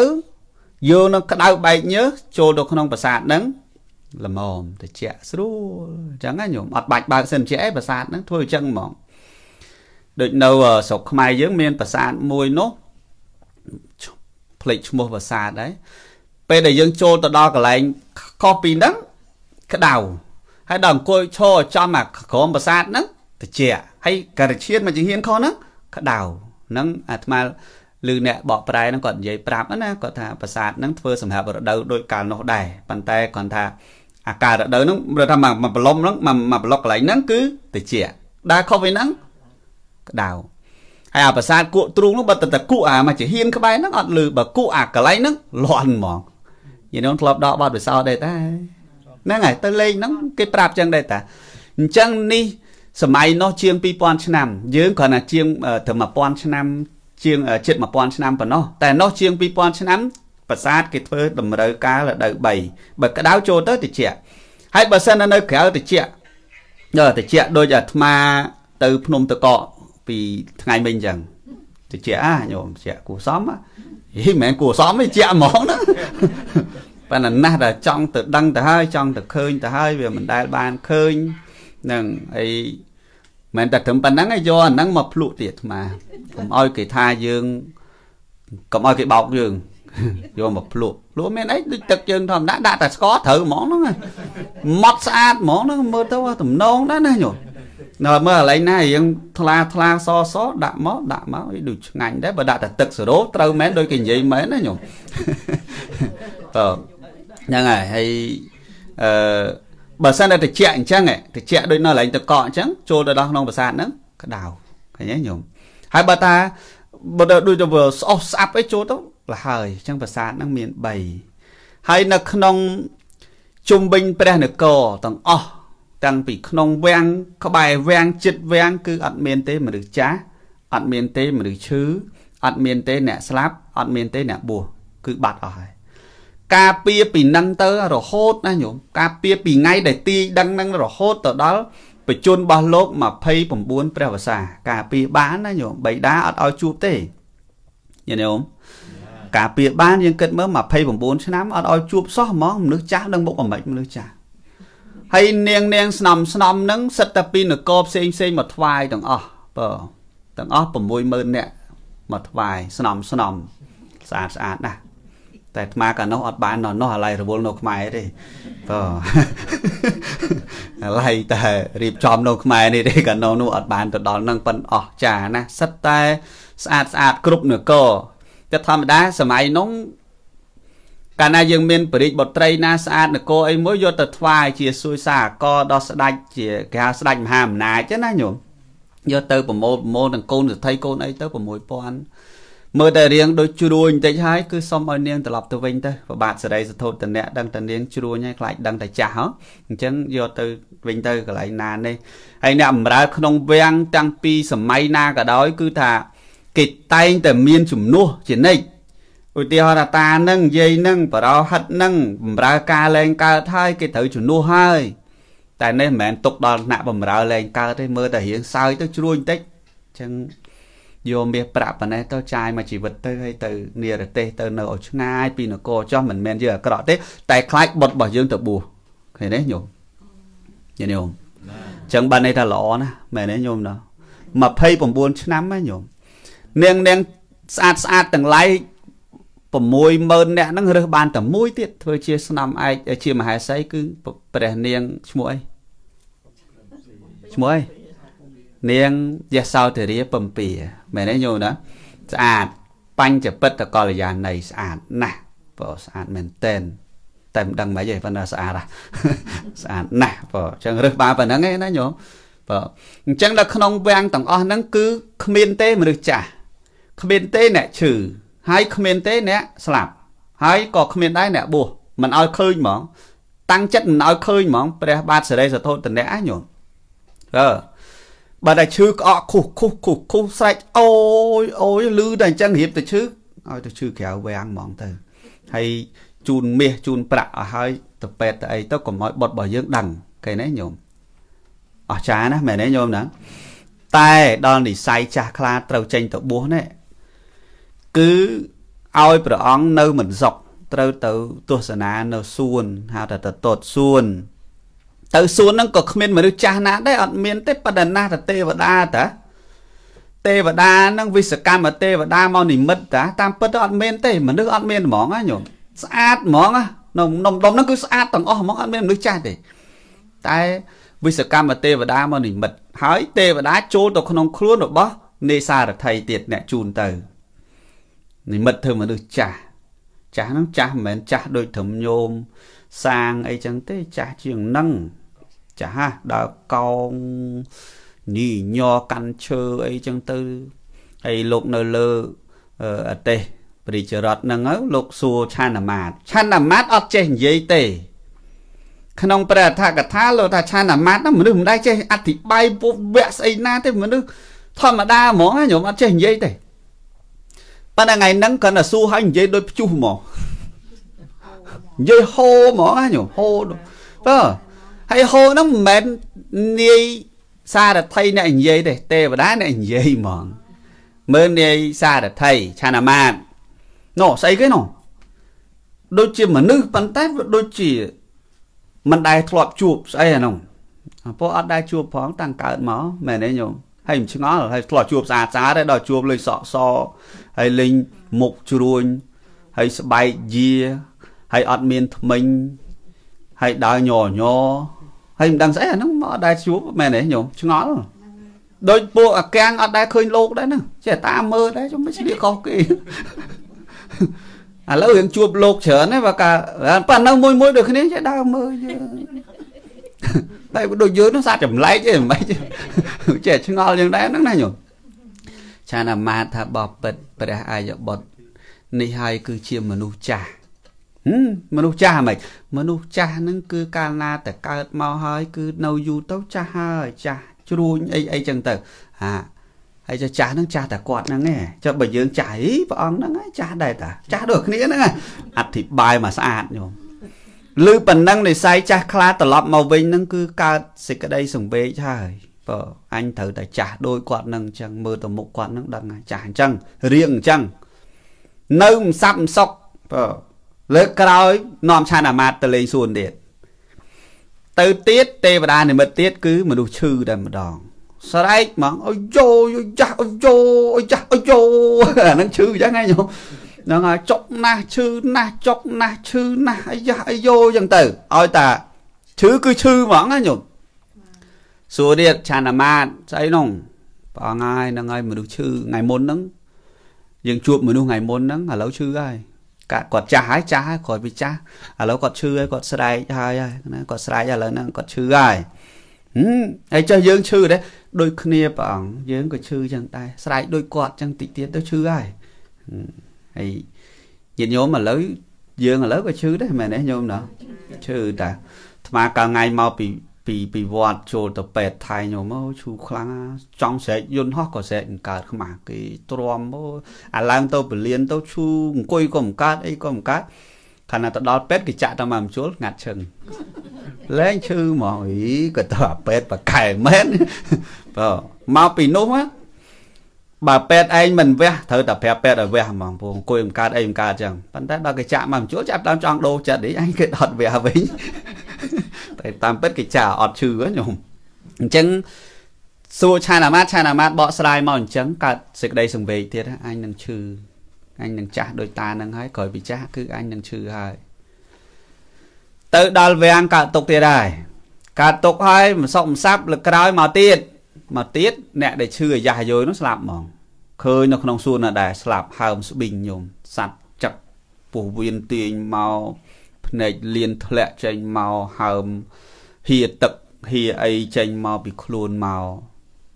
យកនឹងក្តៅបែកញើសចូលទៅក្នុងប្រាសាទហ្នឹងល្មមត្រជាក់ស្រួលអញ្ចឹងណាញោមអត់បាច់បើកសិនជាអីប្រាសាទហ្នឹងធ្វើអញ្ចឹងហ្មងដូចនៅស្រុកខ្មែរយើង មានប្រាសាទមួយនោះផ្លេចឈ្មោះប្រាសាទហើយពេលដែលយើងចូលទៅដល់កន្លែងខុសពីហ្នឹងក្តៅហើយដល់អង្គុយឈរចំអាក្រមប្រាសាទហ្នឹងត្រជាក់ហើយការិឈានមកជាហ៊ានខុសហ្នឹងក្តៅហ្នឹងអាត្មាឬអ្នកបកប្រែហ្នឹងគាត់និយាយប្រាប់ណាគាត់ថាប្រាសាទហ្នឹងធ្វើសម្រាប់រដូវដូចកាលនោះដែរប៉ុន្តែគាត់ថាអាការរដូវហ្នឹងគាត់ថាមកប្រឡំហ្នឹងមកប្លុកកន្លែងហ្នឹងគឺត្រជាក់ដែលខុសវិញហ្នឹងក្តៅហើយអាប្រាសាទគក់ទ្រូងនោះបើតែតែគក់អាមកជាហ៊ានក្បែរហ្នឹងអត់លឺបើគក់អាកន្លែងហ្នឹងលន់ហ្មងយាយនងធ្លាប់ដកបទពិសោធន៍ដែរតាហ្នឹងហើយទៅលេងហ្នឹងគេប្រាប់ចឹងដែរតាអញ្ចឹងនេះសម័យនោះជាង2000ឆ្នាំ យើងគ្រាន់តែជាងត្រឹម1000ឆ្នាំជាងជិត1000ឆ្នាំប៉ុណ្ណោះតែនោះជាង2000ឆ្នាំប្រាសាទគេធ្វើតម្រូវការរដូវ3បើក្តៅចូលទៅតិចហើយបើសិននៅក្រៅតិចតិចដូចអាត្មា ទៅភ្នំតកកពីថ្ងៃមិញអញ្ចឹងតិចអាញោមតិចគួសមហីមិនមែនគួសមទេតិចហ្មងហ្នឹងប៉ុន្តែណាស់ដែលចង់ទៅដឹងទៅហើយចង់ទៅឃើញទៅហើយវាមិនដែលបានឃើញនឹងអីមិនតែត្រឹមប៉ុណ្ណឹងឯងយកអាហ្នឹងមកភ្លក់ទៀតអាត្មាកុំឲ្យគេថាយើងកុំឲ្យគេបោកយើងយកមកភ្លក់ភ្លក់មានអីដូចទឹកយើងធម្មតាដាក់តែស្ករត្រូវហ្មងហ្នឹងម៉ត់ស្អាតហ្មងហ្នឹងមើលទៅទំនងដែរណាញោមដល់មើលកន្លែងណារៀងថ្លាថ្លាសសដាក់មកដាក់មកដូចឆ្ងាញ់ដែរបើដាក់តែទឹកសេរ៉ូត្រូវមែនដូចគេនិយាយមែនណាញោមតើហ្នឹងហើយហើយអឺបើសិនតែត្រជាក់អញ្ចឹងត្រជាក់ដូចនៅកន្លែងតកកអញ្ចឹងចូលទៅដល់ក្នុងប្រាសាទហ្នឹងក្តៅឃើញទេញោមហើយបើតាបើដូចទៅស្អុះស្អាប់អីចូលទៅលហើយអញ្ចឹងប្រាសាទហ្នឹងមាន3ហើយនៅក្នុងជុំវិញព្រះនគរទាំងអស់តាំងពីក្នុងវាំងក្បែរវាំងចិត្តវាំងគឺ អត់មានទេមនុស្សចាស់អត់មានទេមនុស្សឈឺអត់មានទេ អ្នកស្លាប់អត់មានទេអ្នកបួសគឺបាត់អស់ហើយការពៀពីនឹងទៅរហូតណាញោមការពៀពីថ្ងៃដែលទីដឹងនឹងរហូតទៅដល់បច្ចុប្បន្នរបស់លោក29ព្រះវសាការពៀបានណាញោមបៃតាអត់ឲ្យជួបទេញោមការពៀបានយើងគិតមើល29ឆ្នាំអត់ឲ្យជួបសោះហ្មងមនុស្សចាស់នឹងមុខអាម៉េចមនុស្សចាស់ហើយនាងនាងស្នំស្នំនឹងសិតតែពីនគរផ្សេងផ្សេងមកថ្វាយទាំងអស់បើទាំងអស់60000នាក់មកថ្វាយស្នំស្នំស្អាតស្អាតណាស់តែអាត្មាកានោះអត់បានណោះនោះអាឡ័យរវល់នៅខ្មែរទេបើអាឡ័យតែរៀបចំនៅខ្មែរនេះទេកានោះនោះអត់បានទៅដល់នឹងប៉ិនអស់ចាណាសិតតែស្អាតស្អាតគ្រប់នគរតែធម្មតាសម័យនោះកាលណាយើងមានបរិយាបត្រីណាស្អាតនគរអីមួយយកទៅថ្វាយជាសួយសាកដល់ស្ដេចជាគេហៅស្ដេចមហាអំណាចណាញោមយកទៅប្រមូលប្រមូលនឹងកូនសិទ្ធិកូនអីទៅ6000មើលតែរៀងដូចជ្រួញបន្តិចហើយគឺសុំឲ្យនាងត្រឡប់ទៅវិញទៅប្របាទសេរីសធុតនៈដឹងតែនាងជ្រួញហើយខ្លាចដឹងតែចាស់ហ៎អញ្ចឹងយកទៅវិញទៅកន្លែងណានេះហើយអ្នកបម្រើក្នុងវាំងតាំងពីសម័យណាក៏ដោយគឺថាគេតែងតែមានជំនួសជានិច្ចឧទាហរណ៍តានឹងយាយនឹងបរោហិតនឹងបម្រើការលែងកើតហើយគេត្រូវជំនួសហើយតែនេះមិនមែនទុកដល់ថ្នាក់បម្រើលែងកើតទេមើលតែរៀងសើចទៅជ្រួញបន្តិចអញ្ចឹងយកមាសប្រាក់ប៉ុណ្ណេះទៅចាយមកជីវិតទៅហើយទៅនិរទេសទៅនៅឲ្យឆ្ងាយពីនគរចោះមិនមែនយើងអាក្រក់ទេ តែខ្លាចបុតរបស់យើងទៅបួសឃើញទេញោមញោមអញ្ចឹងបានន័យថាល្អណាស់មែនទេញោមណា29ឆ្នាំណាញោមនាងនាងស្អាតស្អាតទាំងឡាយ60000នាក់ហ្នឹងរើសបានតែមួយទៀតធ្វើជាស្នំឯកជាមហេសីគឺព្រះនាងឈ្មោះអីឈ្មោះអីនាងយសោធរា ពំពាមែនទេញោមណាស្អាតបញ្ចពិតកល្យាណីស្អាតណាស់បើស្អាតមែនតែនតែមិនដឹងមិនអីប៉ុន្តែស្អាតស្អាតណាស់បើអញ្ចឹងរឹសបានប៉ុណ្្នឹងឯណាញោមបើអញ្ចឹងដល់ក្នុងវាំងទាំងអស់ហ្នឹងគឺគ្មានទេមនុស្សចាស់គ្មានទេអ្នកឈឺហើយគ្មានទេអ្នកស្លាប់ហើយក៏គ្មានដែរអ្នកបួសមិនឲ្យឃើញហ្មង តាំងចិត្តមិនឲ្យឃើញហ្មងព្រះបាទសិរីសធុតនៈញោមអឺបើតែឈឺក្អកខុសខុសខុសខុសស្រែកអូយអូយឮតែអញ្ចឹងរៀបទៅឈឺឲ្យទៅឈឺក្រៅវាំងហ្មងទៅហើយជូនមាសជូនប្រាក់ឲ្យហើយទៅពេទ្យទៅអីទៅកុំឲ្យបុតរបស់យើងដឹងគេណាញោមអស្ចារ្យណាស់មែនទេញោមណាតែដល់និស័យចាស់ខ្លាត្រូវចេញទៅបួសនេះគឺឲ្យព្រះអង្គនៅមិនសុខត្រូវទៅទស្សនានៅសួនហៅថាទៅតតសួនទៅសួនហ្នឹងក៏គ្មានមនុស្សចាស់ណាដែរអត់មានទេប៉ុន្តែណាស់តែទេវតាតាទេវតាហ្នឹងវិសកម្មទេវតាមកនិមិត្តតាតាមពិតទៅអត់មានទេ មនុស្សអត់មានហ្មងណាញោមស្អាតហ្មងណានំនំដុំហ្នឹងគឺស្អាតទាំងអស់ហ្មងអត់មានមនុស្សចាស់ទេតែវិសកម្មទេវតាមកនិមិត្តហើយ ទេវតាចូលទៅក្នុងខ្លួនរបស់នេសារថីទៀតអ្នកជូនទៅនិមិត្តធ្វើមនុស្សចាស់ចាស់ហ្នឹងចាស់មិនមែនចាស់ដូចត្រឹមញោមសាងអីចឹងទេចាស់ជាងនឹងចាហាដើរកោងញីញ័រកាន់ឈើអីចឹងទៅហើយលោកនៅលើអទេសព្រះចរតនឹងលោក សួរឆានមាត ឆានមាតអត់ចេះនិយាយទេ ក្នុងព្រះអធកថាលោកថាឆានមាតហ្នឹងមនុស្សមិនដែលចេះអធិប្បាយពុវៈស្អីណាទេ មនុស្សធម្មតាហ្មងខ្ញុំអត់ចេះនិយាយទេប៉ុន្តែថ្ងៃហ្នឹងគាត់ទៅសួរហើយនិយាយដូចភ្ជុះហ្មងនិយាយហោហ្មងខ្ញុំហោបើហើយហូរហ្នឹងមិនមែននាយសារថីអ្នកនិយាយទេទេវតាអ្នកនិយាយហ្មងមើលនាយសារថីឆានមាតណូស្អីគេណូដូចជាមនុស្សប៉ុន្តែវាដូចជាមិនដែលធ្លាប់ជួបស្អីអាហ្នឹងពួកអត់ដែលជួបផងតាំងកើតមកមែនទេញោមហើយមិនឆ្ងល់ហើយធ្លាប់ជួបស្អាតស្អាតហើយដល់ជួបលេងសក់សហើយលេងមុខជ្រួញហើយស្បែកយាហើយអត់មានថ្មិញហើយដើរញយញហើយមិនដឹងស្អីអាហ្នឹងមកអត់ដែរជួបមែនទេញោមឆ្ងល់ដូចពួកអាកាំងអត់ដែរឃើញលោកដែរហ្នឹងចេះតាមើលដែរខ្ញុំមិនឆ្លៀកខុសគេឥឡូវយើងជួបលោកច្រើនហ្នឹងបើកាប៉ណ្ណឹងមួយមួយដូចគ្នាចេះដើរមើលយើងតែដូចយើងហ្នឹងសាច់ចម្លែកទេមិនចេះឆ្ងល់យ៉ាងដែរហ្នឹងណាញោមចានអាមាថាបបិទ្ធព្រះអាយបុត្រនេះហើយគឺជាមនុស្សចាស់មនុស្សចាស់ហ្មងមនុស្សចាស់ហ្នឹងគឺកាលណាតែកើតមកហើយ គឺនៅយូរទៅចាស់ហើយចាស់ជ្រួញអីអីចឹងទៅហាហើយចាចាស់ហ្នឹង ចាស់តែគាត់ហ្នឹងឯងចុះបើយើងចាស់អីព្រះអង្គហ្នឹងចាស់ដែរតាចាស់ដូចគ្នាហ្នឹងអធិប្បាយមកស្អាតញោមឬប៉ុណ្ណឹងនិស័យចាស់ខ្លាត្រឡប់មកវិញហ្នឹងគឺកើតសេចក្តីសង្វេគហើយបើអញត្រូវតែចាស់ដូចគាត់ហ្នឹងអញ្ចឹងមើលទៅមុខគាត់ហ្នឹងដឹងចាស់អញ្ចឹងរៀងអញ្ចឹងនៅមិនសាប់មិនសុកបើលើកក្រោយនាំឆានអាមាតទៅលេងសួនទៀតទៅទៀតទេវតានិមិត្តទៀតគឺមនុស្សឈឺតែម្ដងស្រែកហ្មងអុយយោយ៉ាស់អុយយោអុយយ៉ាស់អុយយោអានឹងឈឺអញ្ចឹងហ្នឹងញោមហ្នឹងហើយចុកណាស់ឈឺណាស់ចុកណាស់ឈឺណាស់អាយ៉ាស់អាយោអញ្ចឹងទៅឲ្យតាឈឺគឺឈឺហ្មងណាញោមសួរទៀតឆានមាតស្អីនោះបងហើយហ្នឹងហើយមនុស្សឈឺថ្ងៃមុនហ្នឹងយើងជួបមនុស្សថ្ងៃមុនហ្នឹងឥឡូវឈឺហើយគាត់គាត់ចាស់ហើយចាស់ហើយគាត់វាចាស់ឥឡូវគាត់ឈឺហើយគាត់ស្រែកហើយហើយណាគាត់ស្រែកឥឡូវហ្នឹងគាត់ឈឺហើយហឹមហើយចុះយើងឈឺដែរដូចគ្នាព្រះអង្គយើងក៏ឈឺចឹងដែរស្រែកដូចគាត់ចឹងតិចទៀតទៅឈឺហើយហើយញាតិញោមឥឡូវយើងឥឡូវក៏ឈឺដែរមែនទេញោមណាឈឺតាអាត្មាកាលថ្ងៃមកពីពីពីវត្តចូលទៅពេទ្យថៃញោមមកឈូខ្លាំងចង់ស្រែកយន្តហោះក៏ស្រែកមិនកើតខ្មាស់គេទ្រាំមកអាឡើងទៅពលានទៅឈូអង្គុយក៏មិនកើត អីក៏មិនកើតខណៈទៅដល់ពេទ្យគេចាក់ទៅមកមជុលងាត់ឈឹងលែងឈឺមកអីក៏ទៅអាពេទ្យបកែមែនបើមកពីនោះបើពេទ្យឯងមិនវះត្រូវតែប្រាប់ពេទ្យឲ្យវះហ្មងពូអង្គុយមិនកើតអីមិនកើតចឹងប៉ុន្តែដល់គេចាក់មកមជុលចាប់ដើមចង់ដោចិត្តនេះឯងគេអត់វះវិញតែតាមពិតគេចាអត់ឈឺញោមអញ្ចឹងសួរឆានអាមាតឆានអាមាតបកស្រាយមកអញ្ចឹងកើតសេចក្តីសង្វេគទៀតអញនឹងឈឺអញនឹងចាស់ដោយតានឹងហើយក្រោយពីចាស់គឺអញនឹងឈឺហើយទៅដល់វាំងកើតទុកទៀតដែរកើតទុកហើយមិនសក់មិនសាប់លើក្រោយមកទៀតមកទៀតអ្នកដែលឈឺអាយ៉ាស់យោនោះស្លាប់ហ្មងឃើញនៅក្នុងសួនណាដែរស្លាប់ហើមស្បិញញោមសัตว์ចឹកពោះវៀនទាញមកភ្នែកលៀនធ្លាក់ចេញមកហើមហៀទឹកហៀអីចេញមកពីខ្លួនមក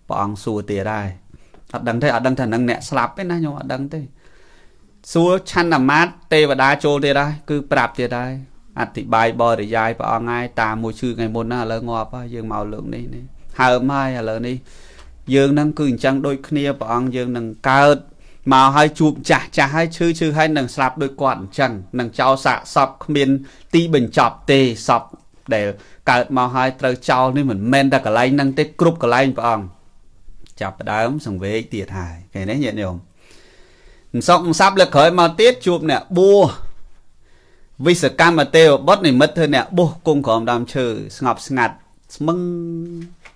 ព្រះអង្គសួរទៀតដែរអត់ដឹងទេអត់ដឹងថានឹងអ្នកស្លាប់ទេណាខ្ញុំអត់ដឹងទេ សួរឆន្ទមាត ទេវតាចូលទៀតដែរគឺប្រាប់ទៀតដែរអធិប្បាយបរិយាយព្រះអង្គហើយតាមមួយឈឺថ្ងៃមុនណាឥឡូវងាប់ហើយយើងមកលើកនេះនេះហើមហើយឥឡូវនេះយើងនឹង គឺអញ្ចឹងដូចគ្នាព្រះអង្គយើងនឹងកើតមកហើយជួបចាស់ចាស់ហើយឈឺឈឺហើយនឹងស្លាប់ដោយគាត់អញ្ចឹងនឹងចោលសាកសពគ្មានទីបញ្ចប់ទេសពដែល កើតមកហើយត្រូវចោលនេះមិនមែនតែកន្លែងហ្នឹងទេគ្រប់កន្លែងព្រះអង្គចាប់ផ្ដើមសង្វេគទៀតហើយឃើញទេញាតិញោមមិនសក់មិនសាប់លើក្រោយមកទៀតជួបអ្នកបួសវិសកម្មទេវបុត្រនិមិត្តធ្វើអ្នកបួសគង់ក្រោមដើមឈើស្ងប់ស្ងាត់ស្មឹង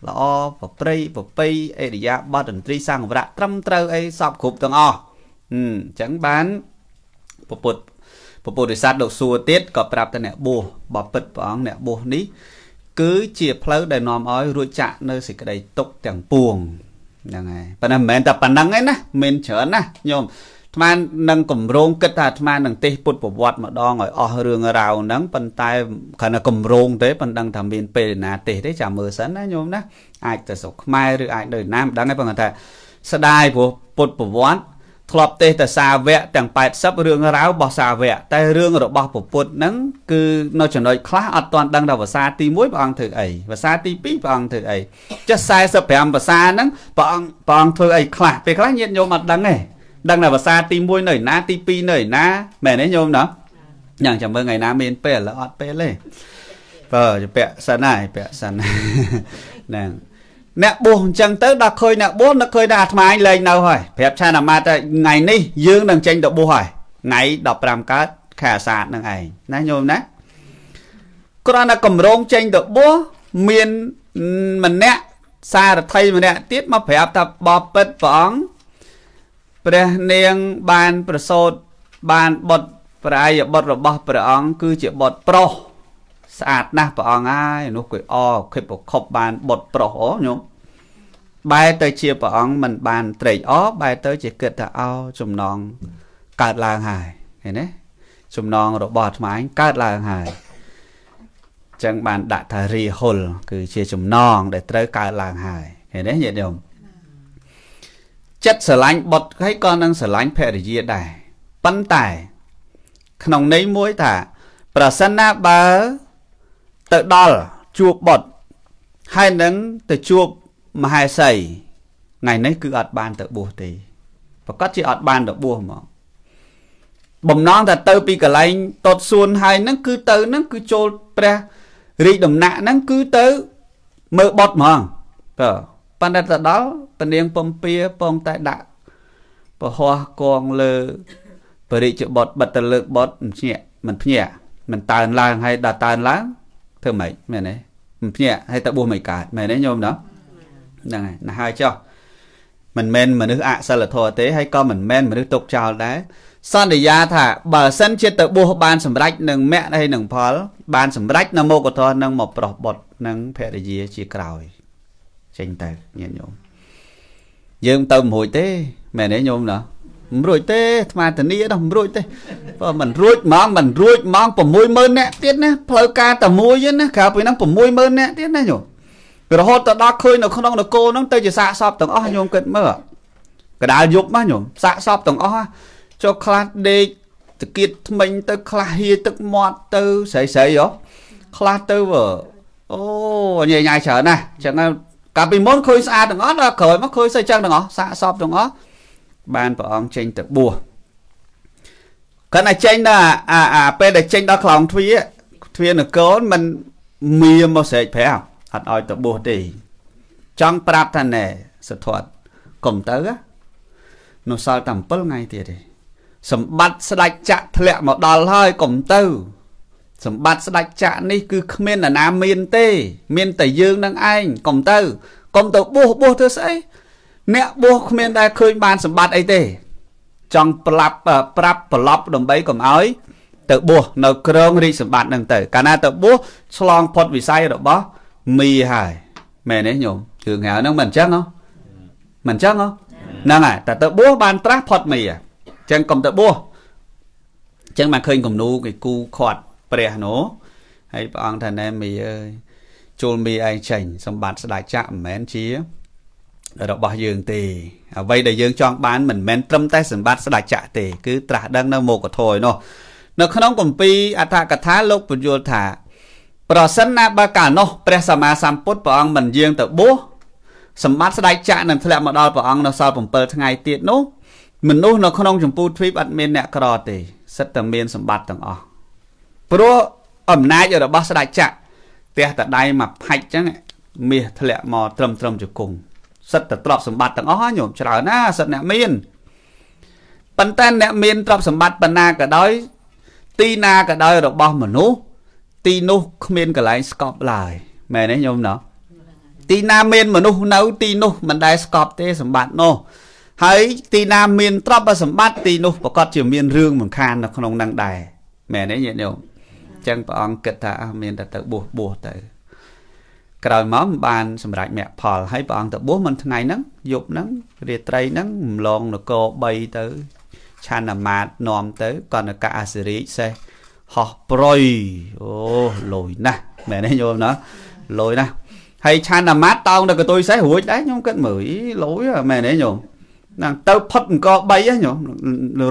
ល្អប្រប្រៃប្របីអេរិយាបទតន្ត្រីសង្វរៈត្រឹមត្រូវអីសពគ្រប់ទាំងអស់អញ្ចឹងបានពពុទ្ធពពុទ្ធិស័តលោកសួរទៀតក៏ប្រាប់ទៅអ្នកបួសបបិទ្ធព្រះអង្គអ្នកបួសនេះគឺជា ផ្លូវដែលនាំឲ្យរួចចាក់ នៅសេចក្តីទុកទាំងពួងហ្នឹងហើយប៉ុន្តែមិនមែនតែប៉ុណ្្នឹងឯណាមានច្រើនណាស់ញោមអាត្មានឹងគម្រោងគិតថាអាត្មានឹងទេសពុទ្ធប្រវត្តិម្ដងឲ្យអស់រឿងរ៉ាវហ្នឹងប៉ុន្តែគ្រាន់តែគម្រោងទេប៉ុន្តែថាមានពេលណាទេសទេចាំមើលសិនណាញោមណាអាចទៅស្រុកខ្មែរឬអាចនៅណាមិនដឹងទេប៉ុន្តែស្ដាយព្រោះពុទ្ធប្រវត្តិធ្លាប់ទេសតសាវកទាំង80រឿងរ៉ាវរបស់សាវកតែរឿងរបស់ពពុទ្ធហ្នឹងគឺនៅចំណុចខ្លះអត់ទាន់ដឹងថាភាសាទី1ព្រះអង្គធ្វើអីភាសាទី2ព្រះអង្គធ្វើអីចេះ45ភាសាហ្នឹងព្រះអង្គព្រះអង្គធ្វើអីខ្លះពេលខ្លះញាតិញោមអត់ដឹងទេដឹងថាភាសាទី1នៅណាទី2នៅណា មែនទេញោមណាញ៉ាំចាំមើលថ្ងៃណាមានពេលឥឡូវអត់ពេលទេបើជពាក់សិនហើយពាក់សិនហ្នឹងអ្នកបួសអញ្ចឹងទៅដល់ឃើញអ្នកបួសនឹកឃើញថាអាត្មាឯងលែងនៅហើយប្រាប់ឆានអាមាថាថ្ងៃនេះយើងនឹងចេញទៅបួសហើយថ្ងៃ15កើតខែអាសាឍនឹងឯងណាញោមណាគ្រាន់តែកម្រងចេញទៅបួសមានម្នាក់សារថីម្នាក់ទៀតមកប្រាប់ថាបបិទ្ធព្រះអង្គព្រះនាងបានប្រសូតបានបុត្រប្រអាយបុត្ររបស់ព្រះអង្គគឺជាបុត្រប្រុសស្អាតណាស់ព្រះអង្គហើយនោះគួយអខិបខប់បានបុត្រប្រុសអូញោមបែរទៅជាព្រះអង្គមិនបានត្រេកអរបែរទៅ ជាគិតថាអោចំណងកើតឡើងហើយឃើញទេចំណងរបស់អាត្មាកើតឡើងហើយចឹងបានដាក់ថារីហុលគឺជា ចំណងដែលត្រូវកើតឡើងហើយឃើញទេញាតិញោមចិត្តស្រឡាញ់បុត្រហើយក៏នឹងស្រឡាញ់ភរិយាដែរប៉ុន្តែ ក្នុងន័យមួយថា ប្រសិនណាបើទៅដល់ជួបបុត្រហើយនឹងទៅជួបមហេសីថ្ងៃនេះគឺអត់បានទៅបួសទេប្រកាសជាអត់បានទៅបួសហ្មងបំណងថាទៅពីកន្លែងតតសួនហើយហ្នឹងគឺទៅហ្នឹងគឺចូលព្រះរាជដំណាក់ហ្នឹងគឺទៅមើលបុតហ្មងក៏ប៉ុន្តែទៅដល់ពនាងពំពាពងតែដាក់ពហោះកងលើបរិជ្ជបតបិទទៅលើបតមិនភ្ញាក់មិនភ្ញាក់មិនតើនឡើងហើយដល់តើនឡើងធ្វើម៉េចមែនទេមិនភ្ញាក់ហើយតើបួសមិនកើតមែនទេញោមណោះហ្នឹងហើយណាហើយចុះមិនមែនមនុស្សអសិលធម៌ទេហើយក៏មិនមែនមនុស្សទុកចោលដែរសន្យាថាបើសិនជាទៅបួសបានសម្រេចនឹងមគ្គហើយនឹងផលបានសម្រេចនៅមុខធម៌នឹងមកប្រោះបុតនឹងភរិយាជាក្រោយចេញទៅញាតិញោមយើងទៅមិនរួចទេមែនទេញោមណាមិនរួចទេអាត្មាធនីដល់មិនរួចទេបើមិនរួចហ្មងមិនរួចហ្មង60000នាក់ទៀតណាផ្លូវការតែមួយណាក្រៅពីហ្នឹង60000នាក់ទៀតណាញោមរហូតដល់ឃើញនៅក្នុងនគរហ្នឹងទៅជាសាកសពទាំងអស់ញោមគិតមើលកដាលយប់ណាញោមសាកសពទាំងអស់ចុះខ្លះដេកតគៀតថ្មិញទៅខ្លះហៀទឹកមាត់ទៅស្រីស្រីហ៎ខ្លះទៅអូញ៉ៃញ៉ៃច្រើនណាស់ចឹងកាលពីមុនឃើញស្អាតទាំងអស់ដល់ក្រោយមកឃើញស្អីចឹងទាំងអស់សាកសពទាំងអស់បានព្រះអង្គចេញទៅបួសគាត់តែចេញដល់អាអាពេលដែលចេញដល់ខ្លោងទ្វារទ្វារនគរមិនមៀមកស្រែកប្រាប់អត់ឲ្យទៅបួសទេចង់ប្រាប់ថាណែសុធាត់កុំទៅនោះសល់តែ7ថ្ងៃទៀតទេសម្បត្តិស្ដេចចាក់ធ្លាក់មកដល់ហើយកុំទៅសម្បត្តិស្ដេចចាក់នេះគឺគ្មាននរណាមានទេ មានតែយើងនឹងឯងកុំទៅកុំទៅបោះបោះធ្វើស្អីអ្នកបោះគ្មានដែលឃើញបានសម្បត្តិអីទេ ចង់ប្រាប់ប្រាប់ប្រឡប់ដើម្បីកុំឲ្យទៅបោះនៅ ក្រងរាជសម្បត្តិនឹងទៅ កាលណាទៅបោះឆ្លងផុតវិស័យរបស់មីហើយមែនទេញោមជឿងហើយហ្នឹងមិនអញ្ចឹងហ៎មិនអញ្ចឹងហ៎ហ្នឹងហើយតែទៅបោះបាន ត្រាស់ផុតមីអញ្ចឹងកុំទៅបោះអញ្ចឹងមកឃើញគំនូគេគូខាត់ព្រះនោះហើយព្រះអង្គថាណែមីអើយជុលមីឯងចេញសម្បត្តិស្ដេចចក្រមិនមែនជារបស់យើងទេអ្វីដែលយើងចង់បានមិនមែនត្រឹមតែសម្បត្តិស្ដេចចក្រទេគឺត្រាស់ដឹង នៅមុខធម៌ឯនោះនៅក្នុងគម្ពីរអដ្ឋកថាលោកបញ្យល់ថា ប្រសិនណាបើកាលនោះព្រះសម្មាសម្ពុទ្ធព្រះអង្គមិនយាងទៅបួសសម្បត្តិស្ដេចចក្រនឹងធ្លាក់មកដល់ព្រះអង្គនៅសល់7ថ្ងៃទៀតនោះមនុស្សនៅក្នុងចម្ពោះទ្វីបអត់មានអ្នកក្រទេសិតតែមានសម្បត្តិទាំងអស់ព្រោះអំណាចរបស់ស្ដេចចក្រផ្ទះតដៃមកផាច់ចឹងមាសធ្លាក់មកត្រឹមត្រឹមជង្គង់សិតតទ្រព្យសម្បត្តិទាំងអស់ញោមច្រើនណាសិតអ្នកមានប៉ុន្តែអ្នកមានទ្រព្យសម្បត្តិប៉ុណ្ណាក៏ដោយ ទីណាក៏ដោយរបស់មនុស្សទីនោះគ្មានកន្លែងស្កប់ឡើយមែនទេញោមណោះទីណាមានមនុស្សនៅ ទីនោះមិនដែលស្កប់ទេសម្បត្តិនោះហើយទីណាមានទ្រព្យសម្បត្តិទីនោះប្រកាសជាមានរឿងមិនខាននៅក្នុងនឹងដែរមែនទេញាតិញោមចឹងព្រះអង្គគិតថាអស់មានតែទៅបួសបួសទៅ ក្រោយមកបានសម្រេចមគ្គផលហើយព្រះអង្គទៅបួសមិនថ្ងៃហ្នឹងយប់ហ្នឹងរាត្រីហ្នឹងរំលងនគរ3ទៅឆានមាតនាំទៅកណ្ដកអាសិរិយសេះហោះប្រយអូលយណាស់មែនទេញោមណាលយណាស់ហើយឆានមាតតោងទៅកតុយសេះរួចដែរខ្ញុំគិតមើលអីលយមែនទេញោមហ្នឹងទៅផុតអង្គ3ហ្នឹងញោម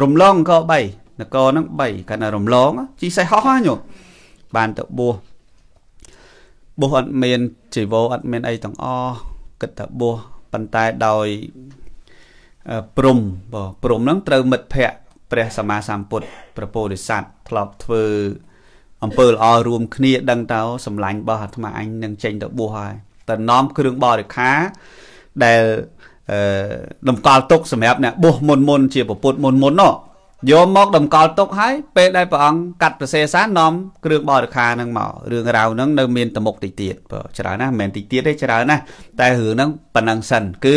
រំលងអង្គ3នគរហ្នឹង3កាលណារំលងជីសេះហោះហ្នឹងញោមបានទៅបួសបួសអត់មានជីវរអត់មានអីទាំងអស់គិតថាបួសប៉ុន្តែដោយ ព្រំបងព្រំហ្នឹងត្រូវមិត្តភ័ក្តិព្រះសម្មាសម្ពុទ្ធប្រពោធិសត្វធ្លាប់ធ្វើអំពើល្អរួមគ្នាដឹងតើសម្លាញ់របស់អាត្មាអញនឹងចេញទៅបួសហើយតើនាំគ្រឿងបរិខា ដែលអឺតម្កល់ទុកសម្រាប់អ្នកបួសមុនមុនជាប្រពុតមុនមុនណោះយកមកតម្កល់ទុកហើយពេលដែលព្រះអង្គកាត់ប្រសេសានាំគ្រឿងបរិខានឹងមករឿងរ៉ាវនឹងនៅមានតមុខតិចទៀតបើច្រើនណាស់មិនមែនតិចទៀតទេច្រើនណាស់តែរឿងហ្នឹងប៉ុណ្ណឹងសិនគឺ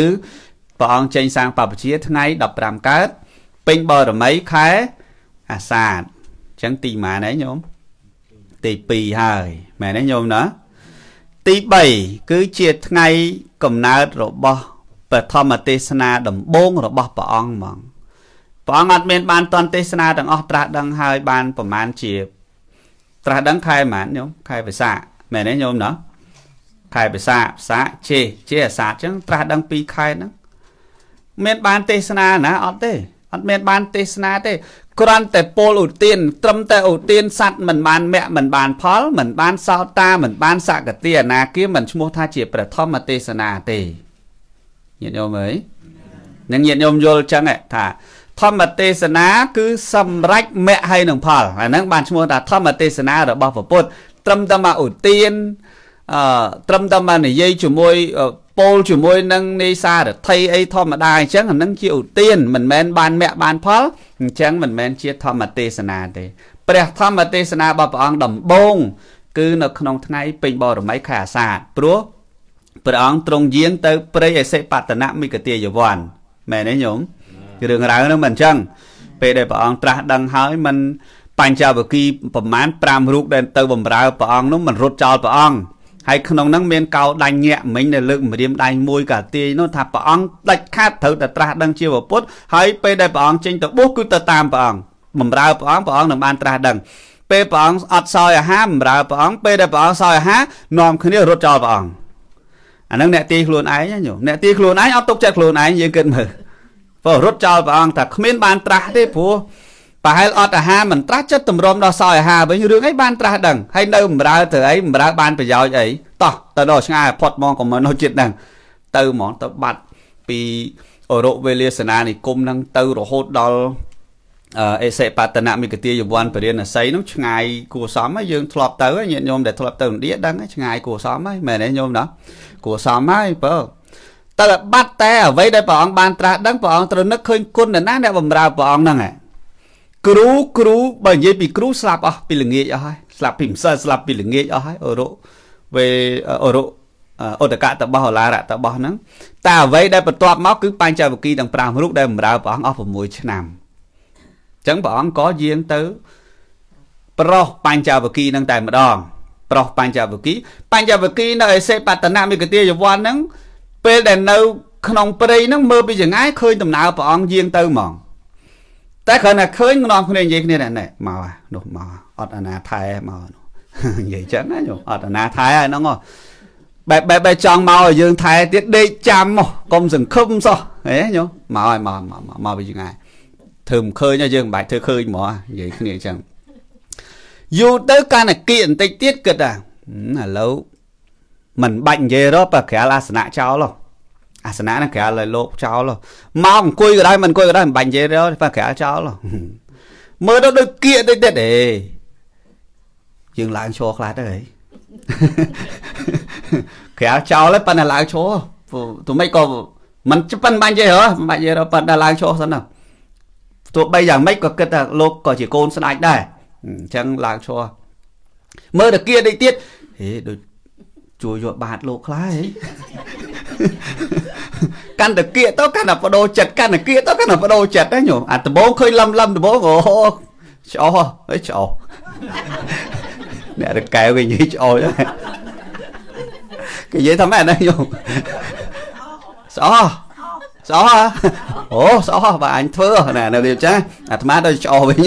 ព្រះអង្គចេញសាងបព្វជិយថ្ងៃ15កើតពេញបរមីខែអាសាឍអញ្ចឹងទីម៉ានឯងញោមទី2ហើយមែនទេញោមណាទី3គឺជាថ្ងៃកំណើតរបស់បឋមទេសនា ដំបូងរបស់ព្រះអង្គហ្មងព្រះអង្គអត់មានបានតន់ទេសនាទាំងអស់ត្រាស់ដឹងហើយបានប្រមាណជា ត្រាស់ដឹងខែប្រហែលញោមខែពិសាមែនទេញោមណោះខែពិសាពិសាជេជេអាសាចឹងត្រាស់ដឹង2ខែហ្នឹងមានបានទេសនាណាអត់ទេអត់មានបាន ទេសនាទេគ្រាន់តែពោលឧទានត្រឹមតែឧទានសัตว์មិនបានមគ្គមិនបានផល មិនបានសោតាមិនបានសកតិអនាគាមិនឈ្មោះថាជាព្រះធម្មទេសនាទេញាតិញោមអើយនឹងញាតិញោមយល់ចឹងថាធម្មទេសនា គឺសម្រេចមគ្គហើយនឹងផលអាហ្នឹងបានឈ្មោះថាធម្មទេសនារបស់ព្រះពុទ្ធត្រឹមតែមកឧទានអឺត្រឹមតែមកនិយាយជាមួយពោលជាមួយនឹងនេសារថីអីធម្មតាអញ្ចឹងអានឹងជាឧទានមិនមែនបានមគ្គបានផលអញ្ចឹងមិនមែនជាធម្មទេសនាទេព្រះធម្មទេសនារបស់ព្រះអង្គដំបូងគឺ នៅក្នុងថ្ងៃពេញបរមីខែអាសា ព្រោះព្រះអង្គទ្រង់យាងទៅ ព្រៃអសិបតនមិគទាយវ័នមែនទេញោមរឿងរ៉ាវហ្នឹងមិនអញ្ចឹងពេលដែលព្រះអង្គត្រាស់ដឹងហើយមិនបញ្ចវគិ្គប្រមាណ5រូបដែលទៅបំរើព្រះអង្គនោះមិនរត់ចោលព្រះអង្គហើយក្នុងហ្នឹងមានកោដាញ់ញាក់មិញនៅលើកម្រាមដៃមួយកាទាយនោះថាព្រះអង្គដាច់ខាតត្រូវតែត្រាស់ដឹងជា ពុទ្ធហើយពេលដែលព្រះអង្គចេញទៅបួសគឺទៅតាមព្រះអង្គបំរើព្រះអង្គព្រះអង្គនឹងបានត្រាស់ដឹង ពេលព្រះអង្គអត់សោយអាហារបំរើព្រះអង្គពេលដែលព្រះអង្គសោយអាហារនាំគ្នារត់ចោលព្រះអង្គអាហ្នឹងអ្នកទាយខ្លួនឯងញោមអ្នកទាយខ្លួនឯងអត់ទុកចិត្តខ្លួនឯងយើងគិតមើលព្រោះរត់ចោលព្រះអង្គថាគ្មានបានត្រាស់ទេព្រោះប្រហែលអត់អាហារមិនត្រាស់ចិត្តតម្រុំដល់សោយអាហារវិញរឿងអីបានត្រាស់ដឹងហើយនៅបំរើទៅអីបំរើបានប្រយោជន៍អីតោះទៅដល់ឆ្ងាយផុតហ្មងក៏មិននៅចិត្តហ្នឹងទៅហ្មងទៅបាត់ពីអរុវេលាសនានិគមហ្នឹងទៅរហូតដល់អេសេបតនមិគទាយវ័នពរិណស័យនោះឆ្ងាយគួសមហើយយើងធ្លាប់ទៅហើយញាតិញោមដែលធ្លាប់ទៅឥណ្ឌាដឹងហើយឆ្ងាយគួសមហើយមែនទេញោមណាគួសមហើយបើតើបាត់តែអ្វីដែលព្រះអង្គបានត្រាស់ដឹងព្រះអង្គត្រូវនឹកឃើញគុណណាអ្នកបម្រើព្រះអង្គហ្នឹងគ្រូគ្រូបើនិយាយពីគ្រូស្លាប់អស់ពីល្ងាចអស់ហើយស្លាប់ពីម្សិលស្លាប់ពីល្ងាចអស់ហើយអរុវេអរុអតកតបោះអឡារតបោះហ្នឹងតែអ្វីដែលបន្ទាប់មកគឺបញ្ចវគិទាំង5រូបដែលបម្រើព្រះអង្គអស់6ឆ្នាំអញ្ចឹងព្រះអង្គក៏យាងទៅ ប្រោះបញ្ចវគិនឹងតែម្ដងប្រោះបញ្ចវគិបញ្ចវគិនៅឯសេបតនមិគទាយវ័នហ្នឹងពេលដែលនៅ ក្នុងព្រៃហ្នឹងមើលពីចង្អាយឃើញដំណើរព្រះអង្គយាងទៅហ្មងតែគ្រាន់តែឃើញនាំគ្នានិយាយគ្នាណែមកនោះមកអត់អនាថែមកនោះនិយាយចឹងណាញោមអត់អនាថែហើយហ្នឹងហ៎បែបបែបបែបចង់មកឲ្យយើងថែទៀតដេកចាំមកកុំសង្ឃឹមសោះហេញោមមកហើយមកមកមកពីចង្អាយធ្វើមិនឃើញហើយយើងមិនបាច់ធ្វើឃើញហ្មងនិយាយគ្នាចឹងយូរទៅកាន់តែគៀបន្តិចទៀតគិតថាឥឡូវមិនបាច់និយាយរកបើក្រាលអាសនៈចោលហ៎អាសនៈហ្នឹងក្រាលឲ្យលោកចោលហ៎មកអង្គុយក៏ដោយមិនអង្គុយក៏ដោយមិនបាច់និយាយរកបើក្រាលចោលហ៎មើលទៅដូចគៀកតិចតិចទេយើងឡើងឈរខ្លះទៅហីក្រាលចោលហើយប៉ណ្ណាឡើងឈរទោះម៉េចក៏មិនប៉ិនបាញ់ទេហ៎មិនបាច់និយាយរកប៉ណ្ណាឡើងឈរសិនណាទោះបីយ៉ាងម៉េចក៏គិតថាលោកក៏ជាកូនស្ដេចដែរអញ្ចឹងឡើងឈរមើលតាគៀតិចទៀតហេដូចជួយយកបាតលោកខ្លាហីកាន់តែគៀកទៅកាន់តែបដូរចិត្តកាន់តែគៀកទៅកាន់តែបដូរចិត្តណាញោមអាដំបងឃើញលឹមលឹមដំបងអូឆ្អោះហីឆ្អោះអ្នករកែវិញនិយាយឆ្អោះគេនិយាយថាម៉េចណាញោមស្អោះស្អោះអូស្អោះបើអញធ្វើណានៅរៀបចាអាត្មាដូចឆ្អោះវិញ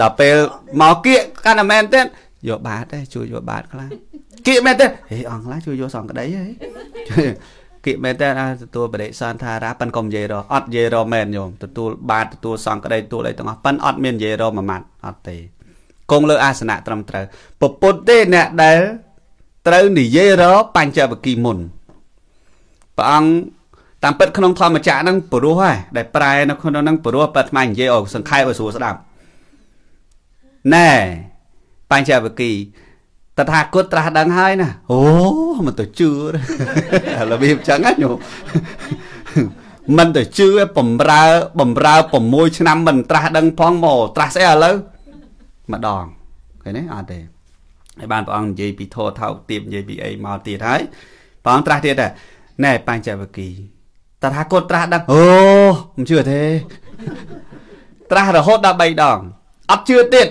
បាទដល់ពេលមកគៀកកាន់តែមែនទេយកបាតទេជួយយកបាតខ្លះគៀកមែនទេហេអង្គខ្លះជួយយកសងក្តីហេគៀកមែនទេណាទទួលបរិសានថារាប៉ិនកុំនិយាយរអត់និយាយរមែនញោមទទួលបាទទទួលសងក្តីទទួលអីទាំងអស់ប៉ិនអត់មាននិយាយរមួយម៉ាត់អត់ទេគង់លើអាសនៈត្រឹមត្រូវពពុទ្ធទេអ្នកដែលត្រូវនិយាយរបញ្ចវគិមុនព្រះអង្គតាមពិតក្នុងធម្មចក្រហ្នឹងព្រោះហើយដែលប្រែនៅក្នុងហ្នឹងព្រោះបាត់ថ្មនិយាយឲ្យសង្ខេបឲ្យស្រួលស្ដាប់ណែបញ្ចវគិតថាគតត្រាស់ដឹងហើយណាអូមិនទៅជឿរបៀបចឹងណាញោមមិនទៅជឿបំរើបំរើ6ឆ្នាំមិនត្រាស់ដឹងផងមកត្រាស់ស្អីឥឡូវម្ដងឃើញទេអត់ទេហើយបានព្រះអង្គនិយាយពីធរថោកទៀបនិយាយពីអីមកទៀតហើយព្រះអង្គត្រាស់ទៀតដែរណែបញ្ចវគិ្គតថាគតត្រាស់ដឹងអូ មិនជឿទេត្រាស់រហូតដល់3ដងអត់ជឿទៀត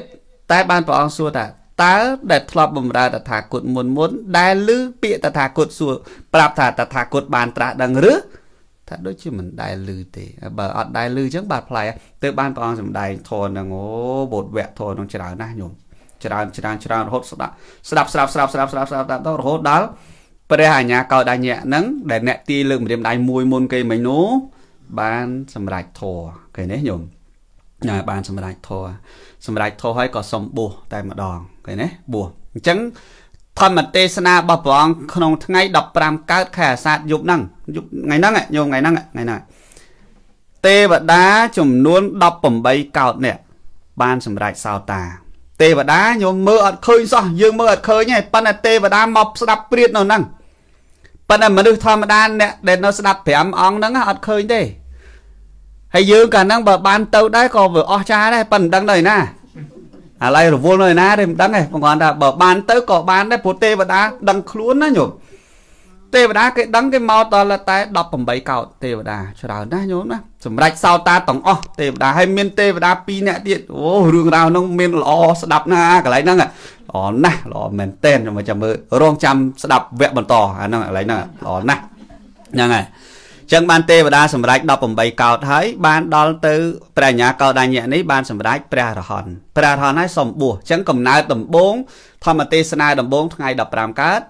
តែបានព្រះអង្គសួរថាតើដែលធ្លាប់បំរើតថាគតមុនមុនដែលឮពាក្យតថាគតសួរប្រាប់ថាតថាគតបានត្រាស់ដឹង ឬថាដូចជាមិនដែលឮទេបើអត់ដែលឮអញ្ចឹងបាទផ្លែទៅបានព្រះអង្គសម្ដែងធរនឹងអូវតវៈធរនឹងច្រើនណាស់ញោមច្រើនច្រើនច្រើនរហូតស្ដាប់ស្ដាប់ស្ដាប់ស្ដាប់ស្ដាប់ស្ដាប់ស្ដាប់ដល់រហូតដល់ព្រះអាញាកោដញ្ញៈហ្នឹងដែលអ្នកទាយលើកម្រាមដៃមួយមុនគេមិញនោះបានសម្រេចធរគេនេះញោមណាបានសម្រេចធរសម្រេចធរហើយក៏សំបុះតែម្ដងគេណាបួសអញ្ចឹងធម្មទេសនារបស់ព្រះអង្គក្នុងថ្ងៃ15កើតខែអាសាឍយប់ហ្នឹងយប់ថ្ងៃហ្នឹងញោមថ្ងៃហ្នឹងថ្ងៃហ្នឹងទេវតាចំនួន18កោតនេះបានសម្រេចសោតា ទេវតាញោមមើលអត់ឃើញសោះយើងមើលអត់ឃើញទេប៉ុន្តែទេវតាមកស្ដាប់ព្រាតនៅហ្នឹងប៉ុន្តែមនុស្សធម្មតាអ្នកដែលនៅស្ដាប់5អង្គហ្នឹងអត់ឃើញទេហើយយើងកាលហ្នឹងបើបាន ទៅដែរក៏វាអស់ចាដែរប៉ុន្តែមិនដឹងនៅណាឥឡូវរវល់នៅឯណាទេមិនដឹងទេបងគាត់ថាបើបានទៅក៏បានដែរព្រោះទេវតាដឹងខ្លួនណាញោមទេវតាគេដឹងគេមកដល់តែ18កោតទេវតាច្រើនណាស់ញោមណាសម្រាប់សោតាទាំងអស់ទេវតាហើយមានទេវតា2នាក់ទៀតអូរឿងរ៉ាវហ្នឹងមានល្អស្ដាប់ណាកន្លែងហ្នឹងល្អណាស់ល្អមែនតែនខ្ញុំចាំមើលរងចាំស្ដាប់វគ្គបន្តអាហ្នឹងកន្លែងហ្នឹងល្អណាស់ហ្នឹងហើយចឹងបានទេវតាសម្រេច18កោតហើយបានដល់ទៅព្រះអញ្ញាកោដញ្ញៈនេះបានសម្រេចព្រះរហន្តព្រះរហន្តហើយសំបួសចឹងកំណើតដំបូងធម្មទេសនាដំបូងថ្ងៃ15កើត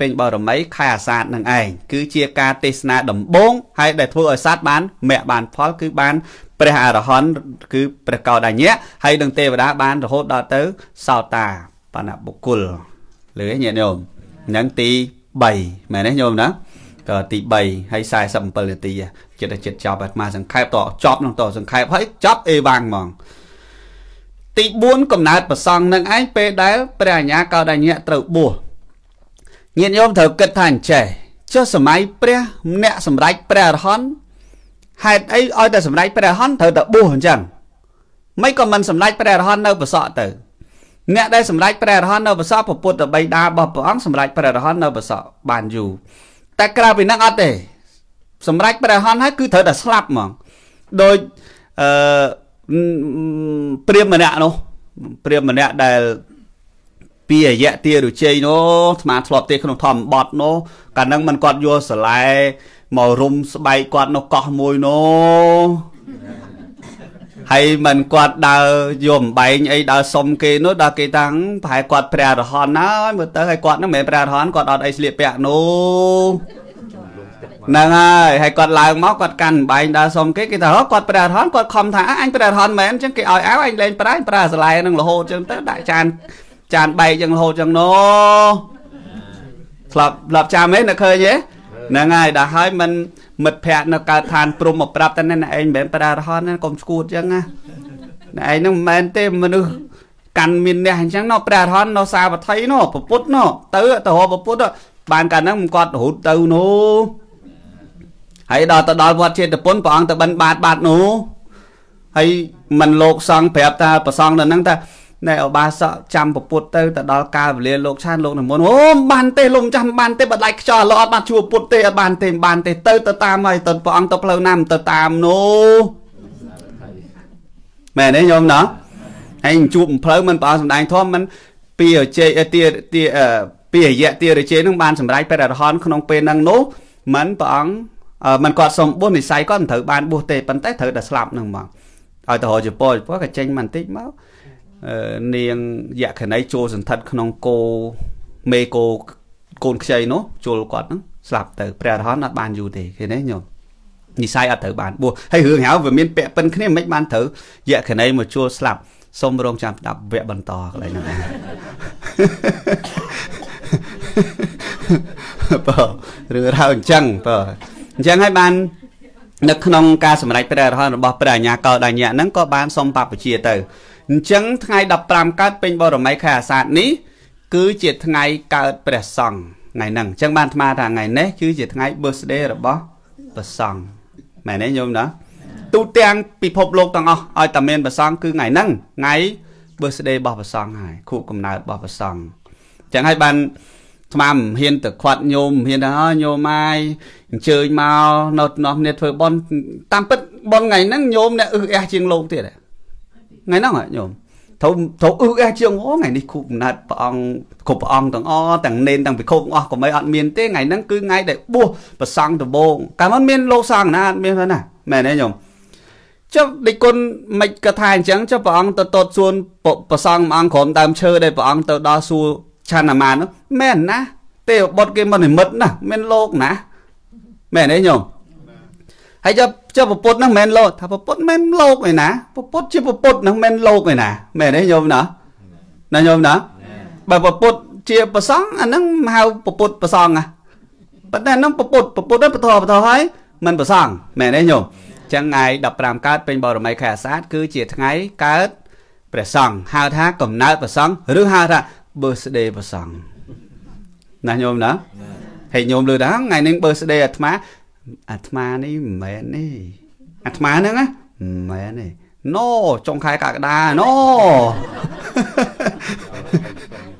ពេញបរមីខែអាសាឍនឹងឯងគឺជាការទេសនាដំបូងហើយដែលធ្វើឲ្យសត្វបានមគ្គបានផល គឺបានព្រះអរហន្តគឺព្រះកោដញ្ញៈហើយនឹងទេវតាបានរហូតដល់ទៅសោតាបណ្ណបុគ្គលលើញាតិញោមនឹងទី3មែនទេញោមណាទី3ហើយ47នាទីចិត្តចិត្តចប់អាត្មាសង្ខេបតចប់នឹងតសង្ខេបហើយចប់អេវ៉ាំងហ្មងទី4កំណើតប្រសង់នឹងឯងពេលដែលព្រះអញ្ញាកោដញ្ញៈត្រូវបួសញាតិញោមត្រូវគិតថាអញ្ចេះចុះសម័យព្រះអ្នក សម្ដេចព្រះអរហន្តហេតុអីឲ្យតែសម្ដេចព្រះអរហន្តត្រូវតែបួសអញ្ចឹងមិនក៏មិនសម្ដេចព្រះអរហន្តនៅប្រសក់ទៅ អ្នកដែលសម្ដេចព្រះអរហន្តនៅប្រសក់ពុទ្ធបិតារបស់ព្រះអង្គសម្ដេចព្រះអរហន្តនៅប្រសក់បានយូរតែក្រៅពីហ្នឹងអត់ទេ សម្រាប់ព្រះហនហើយគឺត្រូវតែស្លាប់ហ្មងដោយអឺព្រាមម្នាក់នោះព្រាមម្នាក់ដែលពីអយៈទារុជ័យនោះអាត្មាធ្លាប់ទេក្នុងធម្មបទនោះ កាលហ្នឹងមិនគាត់យកសឡែមករុំស្បែកគាត់នោះកោះមួយនោះហើយមិនគាត់ដើរយកអំបែងអីដើរសុំគេនោះដល់គេតាំងប្រហែលគាត់ព្រះរហន្តណាហើយមើលទៅហើយគាត់នឹងមិនមែនព្រះរហន្តគាត់អត់អីស្លៀកពាក់នោះហ្នឹងហើយហើយគាត់ឡើងមកគាត់កាន់អំបែងដើរសុំគេគេថាគាត់ព្រះរហន្តគាត់ខំថាអញព្រះរហន្តមែនអញ្ចឹងគេឲ្យអាវអញលែងប្រើប្រើស្លែនឹងរហូតអញ្ចឹងទៅដាក់ចាន ចានបែកអញ្ចឹងរហូតអញ្ចឹងនោះស្លាប់ស្លាប់ចាំទេអ្នកឃើញទេហ្នឹងហើយដល់ហើយមិនមិត្តភ័ក្តិនៅកើតឋានព្រំមកប្រាប់តែណែឯងមិនមែនប្រារហនណាកុំស្គួតអញ្ចឹងណាណែឯងហ្នឹងមិនមែនទេមនុស្សកាន់មានអ្នកអញ្ចឹងណោះព្រះអរហន្តណោះសាវថីណោះពុទ្ធណោះទៅទៅរកពុទ្ធបានកាលហ្នឹងមិនគាត់រហូតទៅណូហើយដល់ទៅដល់វត្តចេតពុនព្រះអង្គទៅបិណ្ឌបាតបាតណូហើយមិនលោក សង្ឃប្រាប់ថាប្រសងដល់ហ្នឹងថាណែឧបាសកចាំពពុទ្ធទៅទៅដល់កាលវេលាលោកឆានលោកនិមន្តអូបានទេលោកចាំបានទេបដាច់ខ្យល់លោកអត់បានជួបពុទ្ធទេអត់បានទេបានទេទៅទៅតាមហើយទៅព្រះអង្គទៅផ្លូវណាមិនទៅតាមនោះមែនទេញោមណោះឯងជួបផ្លូវមិនព្រះអង្គសំដែងធម៌មិនពីរជ័យទាទាពីរយៈទារជ័យនឹងបានសម្រេចបរិរហនក្នុងពេលហ្នឹងនោះមិនព្រះអង្គមិនគាត់សុំបុស្សនិស័យគាត់មិនត្រូវបានបុស្សទេប៉ុន្តែត្រូវតែស្លាប់នឹងមកឲ្យទៅរកជប៉ុនជប៉ុនក៏ចេញបន្តិចមកនាងយក្ខណីចូលសន្ធិដ្ឋក្នុងគោមេគោកូនខ្ចីនោះចូលគាត់ហ្នឹងស្លាប់ទៅព្រះអរហន្តអត់បានយូរទេឃើញទេញោមនិស័យអត់ត្រូវបានបួសហើយរឿងហៅវាមានពាក់ពិនគ្នាមិនបានត្រូវយក្ខណីមកជួលស្លាប់សូមរងចាំស្ដាប់វគ្គបន្តកន្លែងហ្នឹងបើរឿងរ៉ាវអញ្ចឹងបើអញ្ចឹងហើយបាននៅក្នុងការសម្រេចព្រះអរហន្តរបស់ព្រះអញ្ញាកោដញ្ញៈហ្នឹងក៏បានសុំបព្វជិយទៅអញ្ចឹងថ្ងៃ15កើតពេញបរមីខែអាសាឍនេះគឺជាថ្ងៃកើតព្រះសង្ឃថ្ងៃហ្នឹងអញ្ចឹងបានអាត្មាថាថ្ងៃនេះគឺជាថ្ងៃ birthday របស់ព្រះសង្ឃមែនទេញោមណាទូទាំងពិភពលោកទាំងអស់ឲ្យតែមានព្រះសង្ឃគឺថ្ងៃហ្នឹងថ្ងៃ birthday របស់ព្រះសង្ឃហើយខួបកំណើតរបស់ព្រះសង្ឃអញ្ចឹងហើយបានស្មាមហ៊ានទៅខាត់ញោមហ៊ានថាញោមអាយអញ្ជើញមកនៅក្នុងនេះធ្វើប៉ុនតាមពិតប៉ុនថ្ងៃហ្នឹងញោមអ្នកអឺអះជាងលោកទៀតហ៎ថ្ងៃហ្នឹងញោមត្រូវត្រូវអឺអះជាងហ៎ថ្ងៃនេះគូកំណត់ព្រះអង្គគ្រប់ព្រះអង្គទាំងអទាំងនេនទាំងពិខុអស់កុំអីអត់មានទេថ្ងៃហ្នឹងគឺថ្ងៃដែលបួសប្រសង់ដំបងកាលមិនមានលោកសង្ឃណាអត់មានទេណាមែនទេញោមចុះដឹកគុណមិនក៏ថាអញ្ចឹងចុះព្រះអង្គទៅតតសួនប្រសង់មួយអង្គក្រុមដើមឈើដែលព្រះអង្គទៅដល់សួរឆានអាម៉ានមែនណា ទេវបុត្រគេមិននិមិត្តណា មានលោកណាមែនទេញោមហើយចុះប្រពុតហ្នឹងមិនមែនលោកថាប្រពុតមិនមែនលោកឯណាប្រពុតជាប្រពុតហ្នឹងមិនមែនលោកឯណាមែនទេញោមណាណាញោមណាបើប្រពុតជាប្រសងអាហ្នឹងហៅប្រពុតប្រសងណាប៉ុន្តែហ្នឹងប្រពុតប្រពុតហ្នឹងបទបទហើយមិនប្រសង មែនទេញោមចឹងថ្ងៃ15កើតពេញបរមីខែអាសាឍគឺជា ថ្ងៃកើតព្រះសង្ឃហៅថាកំណើតព្រះសង្ឃឬហៅថា birthday ព្រះសង្ឃណាញោមណាហើយញោមលើថាថ្ងៃនេះ birthday អាត្មាអាត្មានេះមិនមែនទេអាត្មាហ្នឹងណាមិនមែនទេណូចុងខែកក្កដាណូ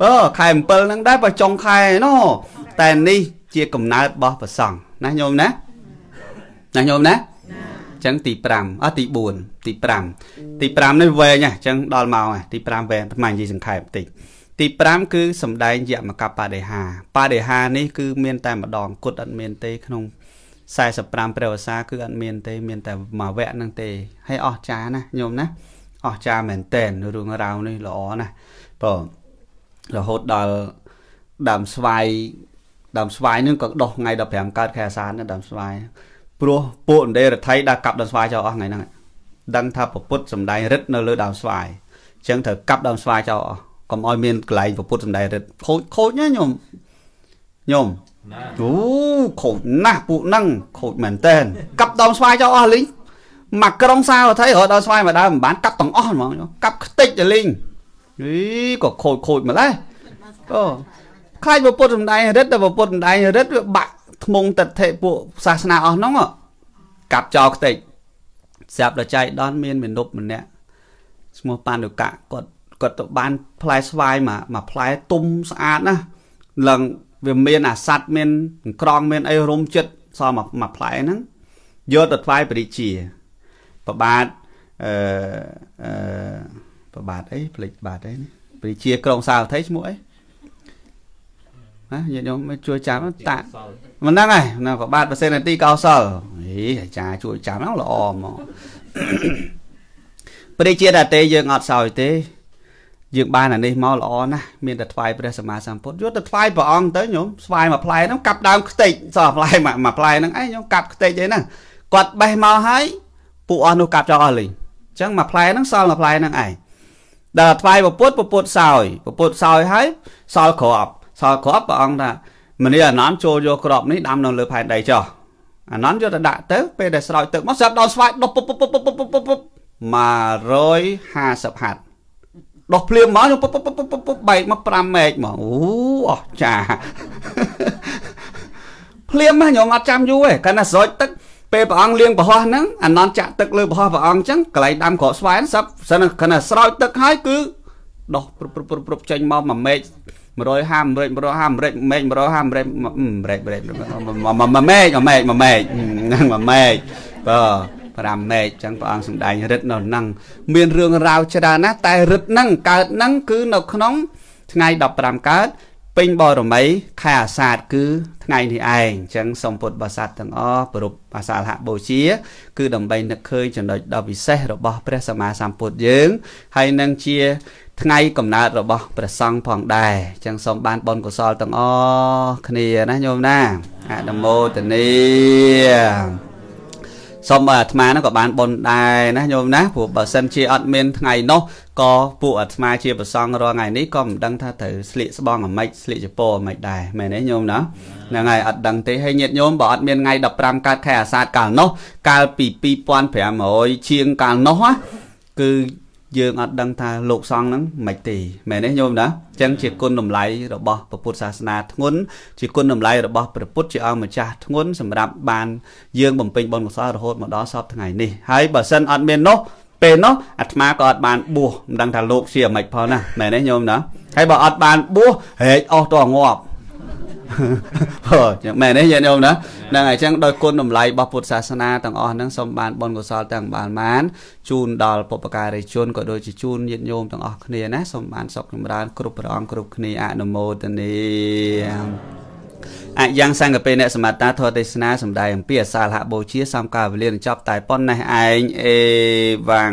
អឺខែ7ហ្នឹងដែរបើចុងខែណូតែនេះ ជាកំណើតរបស់ព្រះសង្ឃណាញោមណាណាញោមណាចឹងទី5អត់ទី4ទី5ទី5នេះវែងហ៎ចឹងដល់មកហ៎ទី5វែងថ្មនិយាយសង្ខេបបន្តិចទី5គឺសំដែងយមកបដិហាបដិហានេះគឺមានតែម្ដងគត់អត់មានទេក្នុង45ព្រះវស្សា គឺអត់មានទេមានតែមួយវគ្គហ្នឹងទេហើយអស្ចារណាញោមណាអស្ចារមែនតែនរឿងរ៉ាវនេះល្អណាស់បើរហូតដល់ដើមស្វាយដើមស្វាយនឹងក៏ដោះថ្ងៃ15កើតខែអាសានដើមស្វាយព្រោះពួកឥណ្ឌេរដ្ឋីដាក់កាប់ដើមស្វាយចោលអស់ថ្ងៃហ្នឹងដឹងថាពពុទ្ធសំដែងរិទ្ធនៅលើដើមស្វាយអញ្ចឹងត្រូវកាប់ដើមស្វាយចោលអស់កុំឲ្យមានកន្លែងពពុទ្ធសំដែងរិទ្ធខូចខូចណាញោមញោមអូខូចណាស់ពួកហ្នឹងខូចមែនតើកាប់ដងស្វាយចោលអស់លីងមកក្រុងសាវថៃរត់ដល់ស្វាយមកដើមមិនបាន កាប់ទាំងអស់ហ្មងកាប់ខ្ទេចទៅលីងអីក៏ខូចខូចម្ល៉េះអូខ្លាចពុទ្ធសំដែងរិទ្ធតែពុទ្ធសំដែងរិទ្ធវាបាក់ថ្មងតតិពួកសាសនាអស់ហ្នឹងកាប់ចោលខ្ទេចស្រាប់ដល់ចៃដនមានមនុស្សម្នាក់ឈ្មោះប៉ានុកៈគាត់គាត់ទៅបាន ផ្លែស្វាយមកមកផ្លែទុំស្អាតណាឡើងវាមានអាសត្វមានអង្ក្រងមានអីរុំចិត្តសល់មកមកផ្លែហ្នឹងយកទៅថ្វាយព្រះរាជាប្របាទអឺអឺប្របាទអីផ្លេចប្របាទអីព្រះរាជាក្រុងសាវថីឈ្មោះអីណាញាតិញោមជួយចាំតាមិនហ្នឹងហើយហ្នឹងប្របាទបសេនទីកោសលហីអាចារ្យជួយចាំហ្នឹងល្អហ្មងព្រះរាជាតាទេយើងអត់សោយទេយើងបានអានេះមកល្អណាស់មានតែថ្វាយព្រះសម្មាសម្ពុទ្ធយកទៅថ្វាយព្រះអង្គទៅញោមស្វាយមួយផ្លែហ្នឹងកាប់ដើមខ្ទេចសោះផ្លែមួយផ្លែហ្នឹងឯងញោមកាប់ខ្ទេចអីហ្នឹងគាត់បេះមកហើយពួកអស់នោះកាប់ចោលអស់លេងអញ្ចឹងមួយផ្លែហ្នឹងសល់មួយផ្លែហ្នឹងឯងដល់ថ្វាយពពុទ្ធពពុទ្ធសោយពពុទ្ធសោយហើយសល់ក្របសល់ក្របព្រះអង្គថាមនីអានន្តចូលយកក្របនេះដាំនៅលើផែនដីចោះអានន្តយកទៅដាក់ទៅពេលដែលស្រោចទឹកមកស្រាប់ដល់ស្វាយ10 150ហັດដោះភ្លាមមកខ្ញុំពុបពុបពុបពុបបែកមក5ម៉ែកមកអូអស់ចាភ្លាមណាខ្ញុំអត់ចាំយូរទេកាលណាស្រោចទឹកពេលព្រះអង្គលៀងប្រហោះហ្នឹងអានន្តចាក់ទឹកលើប្រហោះព្រះអង្គអញ្ចឹងកន្លែងដាំក្រកស្វាយសັບសិនកាលណាស្រោចទឹកហើយគឺ ដោះព្រុបព្រុបព្រុបព្រុបចេញមក1ម៉ែក150ម៉ែក150ម៉ែកម៉ែក150ម៉ែកម៉ែកម៉ែក1ម៉ែក1ម៉ែក1ម៉ែក1ម៉ែកហ្នឹង1ម៉ែកបាទ5មេឃអញ្ចឹងព្រះអង្គសំដែងរិទ្ធនៅនឹងមានរឿងរ៉ាវច្រើនណាស់តែរិទ្ធនឹងកើតនឹងគឺនៅក្នុង ថ្ងៃ15កើត ពេញបរមីខែអាសាឍគឺថ្ងៃនេះឯងអញ្ចឹងសូមពុទ្ធបរិស័ទទាំងអស់ប្រពអាសាលហបូជាគឺដើម្បីនឹកឃើញចំណុចដ៏ពិសេសរបស់ព្រះសម្មាសម្ពុទ្ធយើងហើយនឹងជា ថ្ងៃកំណើតរបស់ព្រះសង្ឃផងដែរអញ្ចឹងសូមបានបុណ្យកុសលទាំងអស់គ្នាណាញោមណាអនុមោទនាសូមអាត្មាហ្នឹងក៏បានបនដែរណាញោមណាព្រោះបើសិនជាអត់មានថ្ងៃនោះក៏ពួកអាត្មាជាប្រសងរាល់ថ្ងៃនេះក៏មិនដឹងថាត្រូវស្លៀកស្បង់អាម៉េចស្លៀកចពោអាម៉េចដែរមែនទេញោមណាហ្នឹងហើយអត់ដឹងទេហើយញាតិញោមបើអត់មានថ្ងៃ15កើតខែអាសាឍកាលនោះកាលពី2500ជាងកាលនោះគឺយើងអត់ដឹងថាលោកសង្ឃហ្នឹងមិនទេមែនទេញោមណាអញ្ចឹងជាគុណតម្លៃរបស់ព្រះពុទ្ធសាសនាធ្ងន់ជាគុណតម្លៃរបស់ព្រះពុទ្ធជាអង្គម្ចាស់ធ្ងន់សម្រាប់បានយើងបំពេញបុណ្យកុសលរហូតមកដល់សពថ្ងៃនេះហើយបើសិនអត់មាននោះពេលនោះអាត្មាក៏អត់បានបួសមិនដឹងថាលោកជាមិនផងណាមែនទេញោមណាហើយបើអត់បានបួសរែកអស់តងាប់ព្រោះចឹងមែនទេយាយញោមណាហ្នឹងហើយចឹងដោយគុណតម្លៃរបស់ពុទ្ធសាសនាទាំងអស់ហ្នឹងសូមបានបុណ្យកុសលទាំងបានបានជូនដល់ពុព្វការីជនក៏ដូចជាជូនញាតិញោមទាំងអស់គ្នាណាសូមបានសុខចម្រើនគ្រប់ព្រះអង្គគ្រប់គ្នាអនុមោទនាអយ៉ាងសង្កពេអ្នកសមត្តាធរទេសនាសម្ដែងអំពីអសាលហៈបូជាសំការវេលានឹងចប់តែប៉ុណ្ណេះឯងអេវ៉ាំង